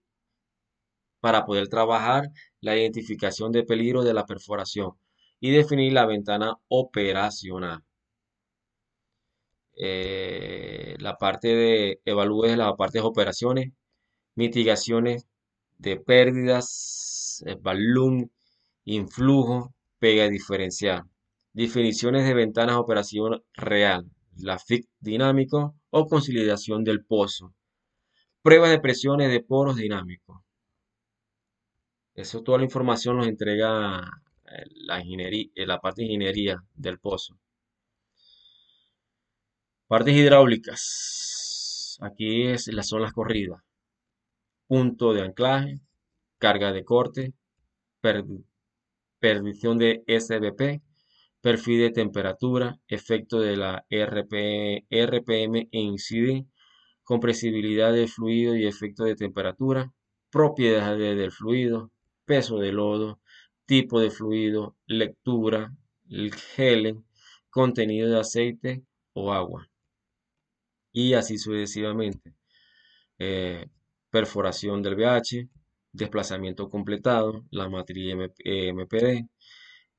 para poder trabajar la identificación de peligro de la perforación y definir la ventana operacional. Eh, la parte de evalúes las partes operaciones, mitigaciones de pérdidas, balloon, influjo, pega diferencial. Definiciones de ventanas operación real, la FIC dinámico o consolidación del pozo. Pruebas de presiones de poros dinámicos. Eso toda la información nos entrega eh, la, ingeniería, eh, la parte de ingeniería del pozo. Partes hidráulicas. Aquí es, son las corridas. Punto de anclaje, carga de corte, perdición de SBP, perfil de temperatura, efecto de la RPM e incidencia compresibilidad de fluido y efecto de temperatura, propiedades del fluido, peso del lodo, tipo de fluido, lectura, el gel, contenido de aceite o agua. Y así sucesivamente. Eh, perforación del VH, desplazamiento completado, la matriz MPD eh,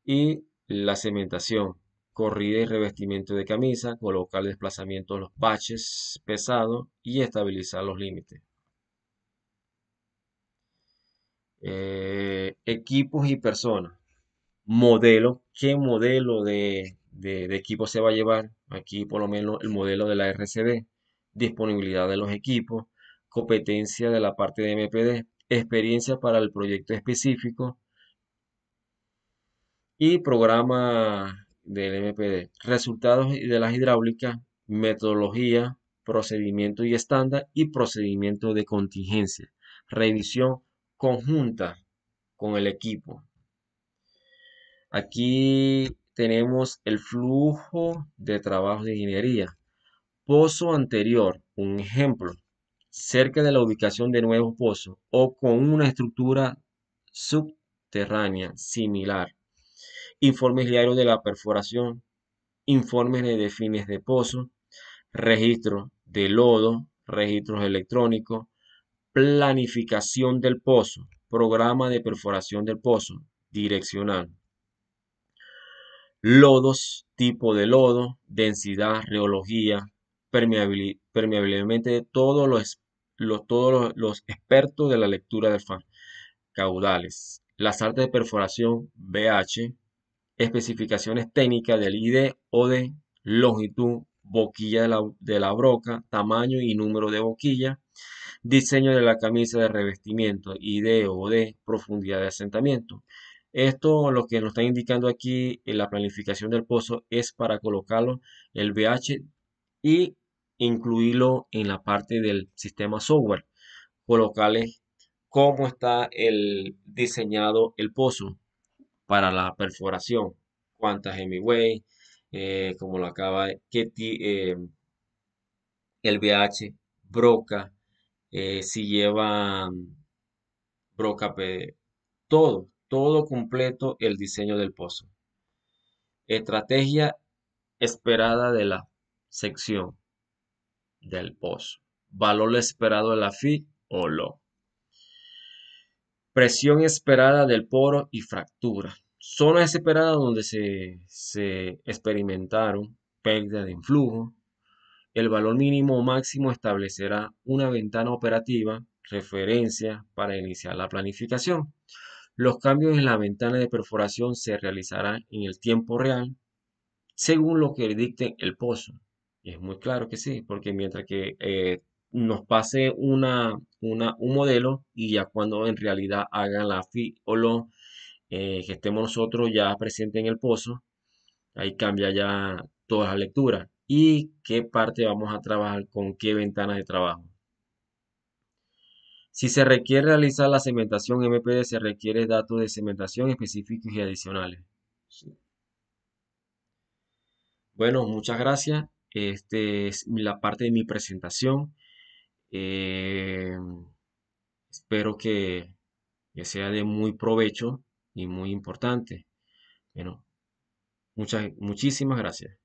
y la cementación, corrida y revestimiento de camisa, colocar el desplazamiento de los baches pesados y estabilizar los límites. Eh, equipos y personas. Modelo, qué modelo de, de, equipo se va a llevar. Aquí por lo menos el modelo de la RCD, disponibilidad de los equipos, competencia de la parte de MPD, experiencia para el proyecto específico y programa del MPD, resultados de las hidráulicas, metodología, procedimiento y estándar y procedimiento de contingencia, revisión conjunta con el equipo. Aquí tenemos el flujo de trabajo de ingeniería. Pozo anterior, un ejemplo, cerca de la ubicación de nuevo pozo o con una estructura subterránea similar informes diarios de la perforación, informes de fines de pozo, registro de lodo, registros electrónicos, planificación del pozo, programa de perforación del pozo, direccional. Lodos, tipo de lodo, densidad, reología, permeabilidad, permeablemente de todos los, todos los, expertos de la lectura de Caudales. Las artes de perforación, BH, especificaciones técnicas del ID o de longitud, boquilla de la, broca, tamaño y número de boquilla, diseño de la camisa de revestimiento, ID o de profundidad de asentamiento. Esto lo que nos está indicando aquí en la planificación del pozo es para colocarlo el BH y incluirlo en la parte del sistema software. Colocarle cómo está el diseñado el pozo para la perforación. Cuántas hemiway. Eh, como lo acaba eh, El eh, Broca, si lleva mm, Broca PD, todo, todo completo el diseño del pozo. Estrategia esperada de la sección del pozo. Valor esperado de la FI o lo presión esperada del poro y fractura. Zona esperadas donde se, experimentaron pérdida de influjo. El valor mínimo o máximo establecerá una ventana operativa, referencia, para iniciar la planificación. Los cambios en la ventana de perforación se realizarán en el tiempo real, según lo que dicte el pozo. Y es muy claro que sí, porque mientras que eh, nos pase una, un modelo y ya cuando en realidad hagan la fi o lo eh, que estemos nosotros ya presente en el pozo, ahí cambia ya toda la lectura y qué parte vamos a trabajar con qué ventana de trabajo. Si se requiere realizar la segmentación MPD, se requiere datos de segmentación específicos y adicionales. Bueno, muchas gracias. Esta es la parte de mi presentación. Eh, espero que, que sea de muy provecho y muy importante. Bueno, muchas, muchísimas gracias.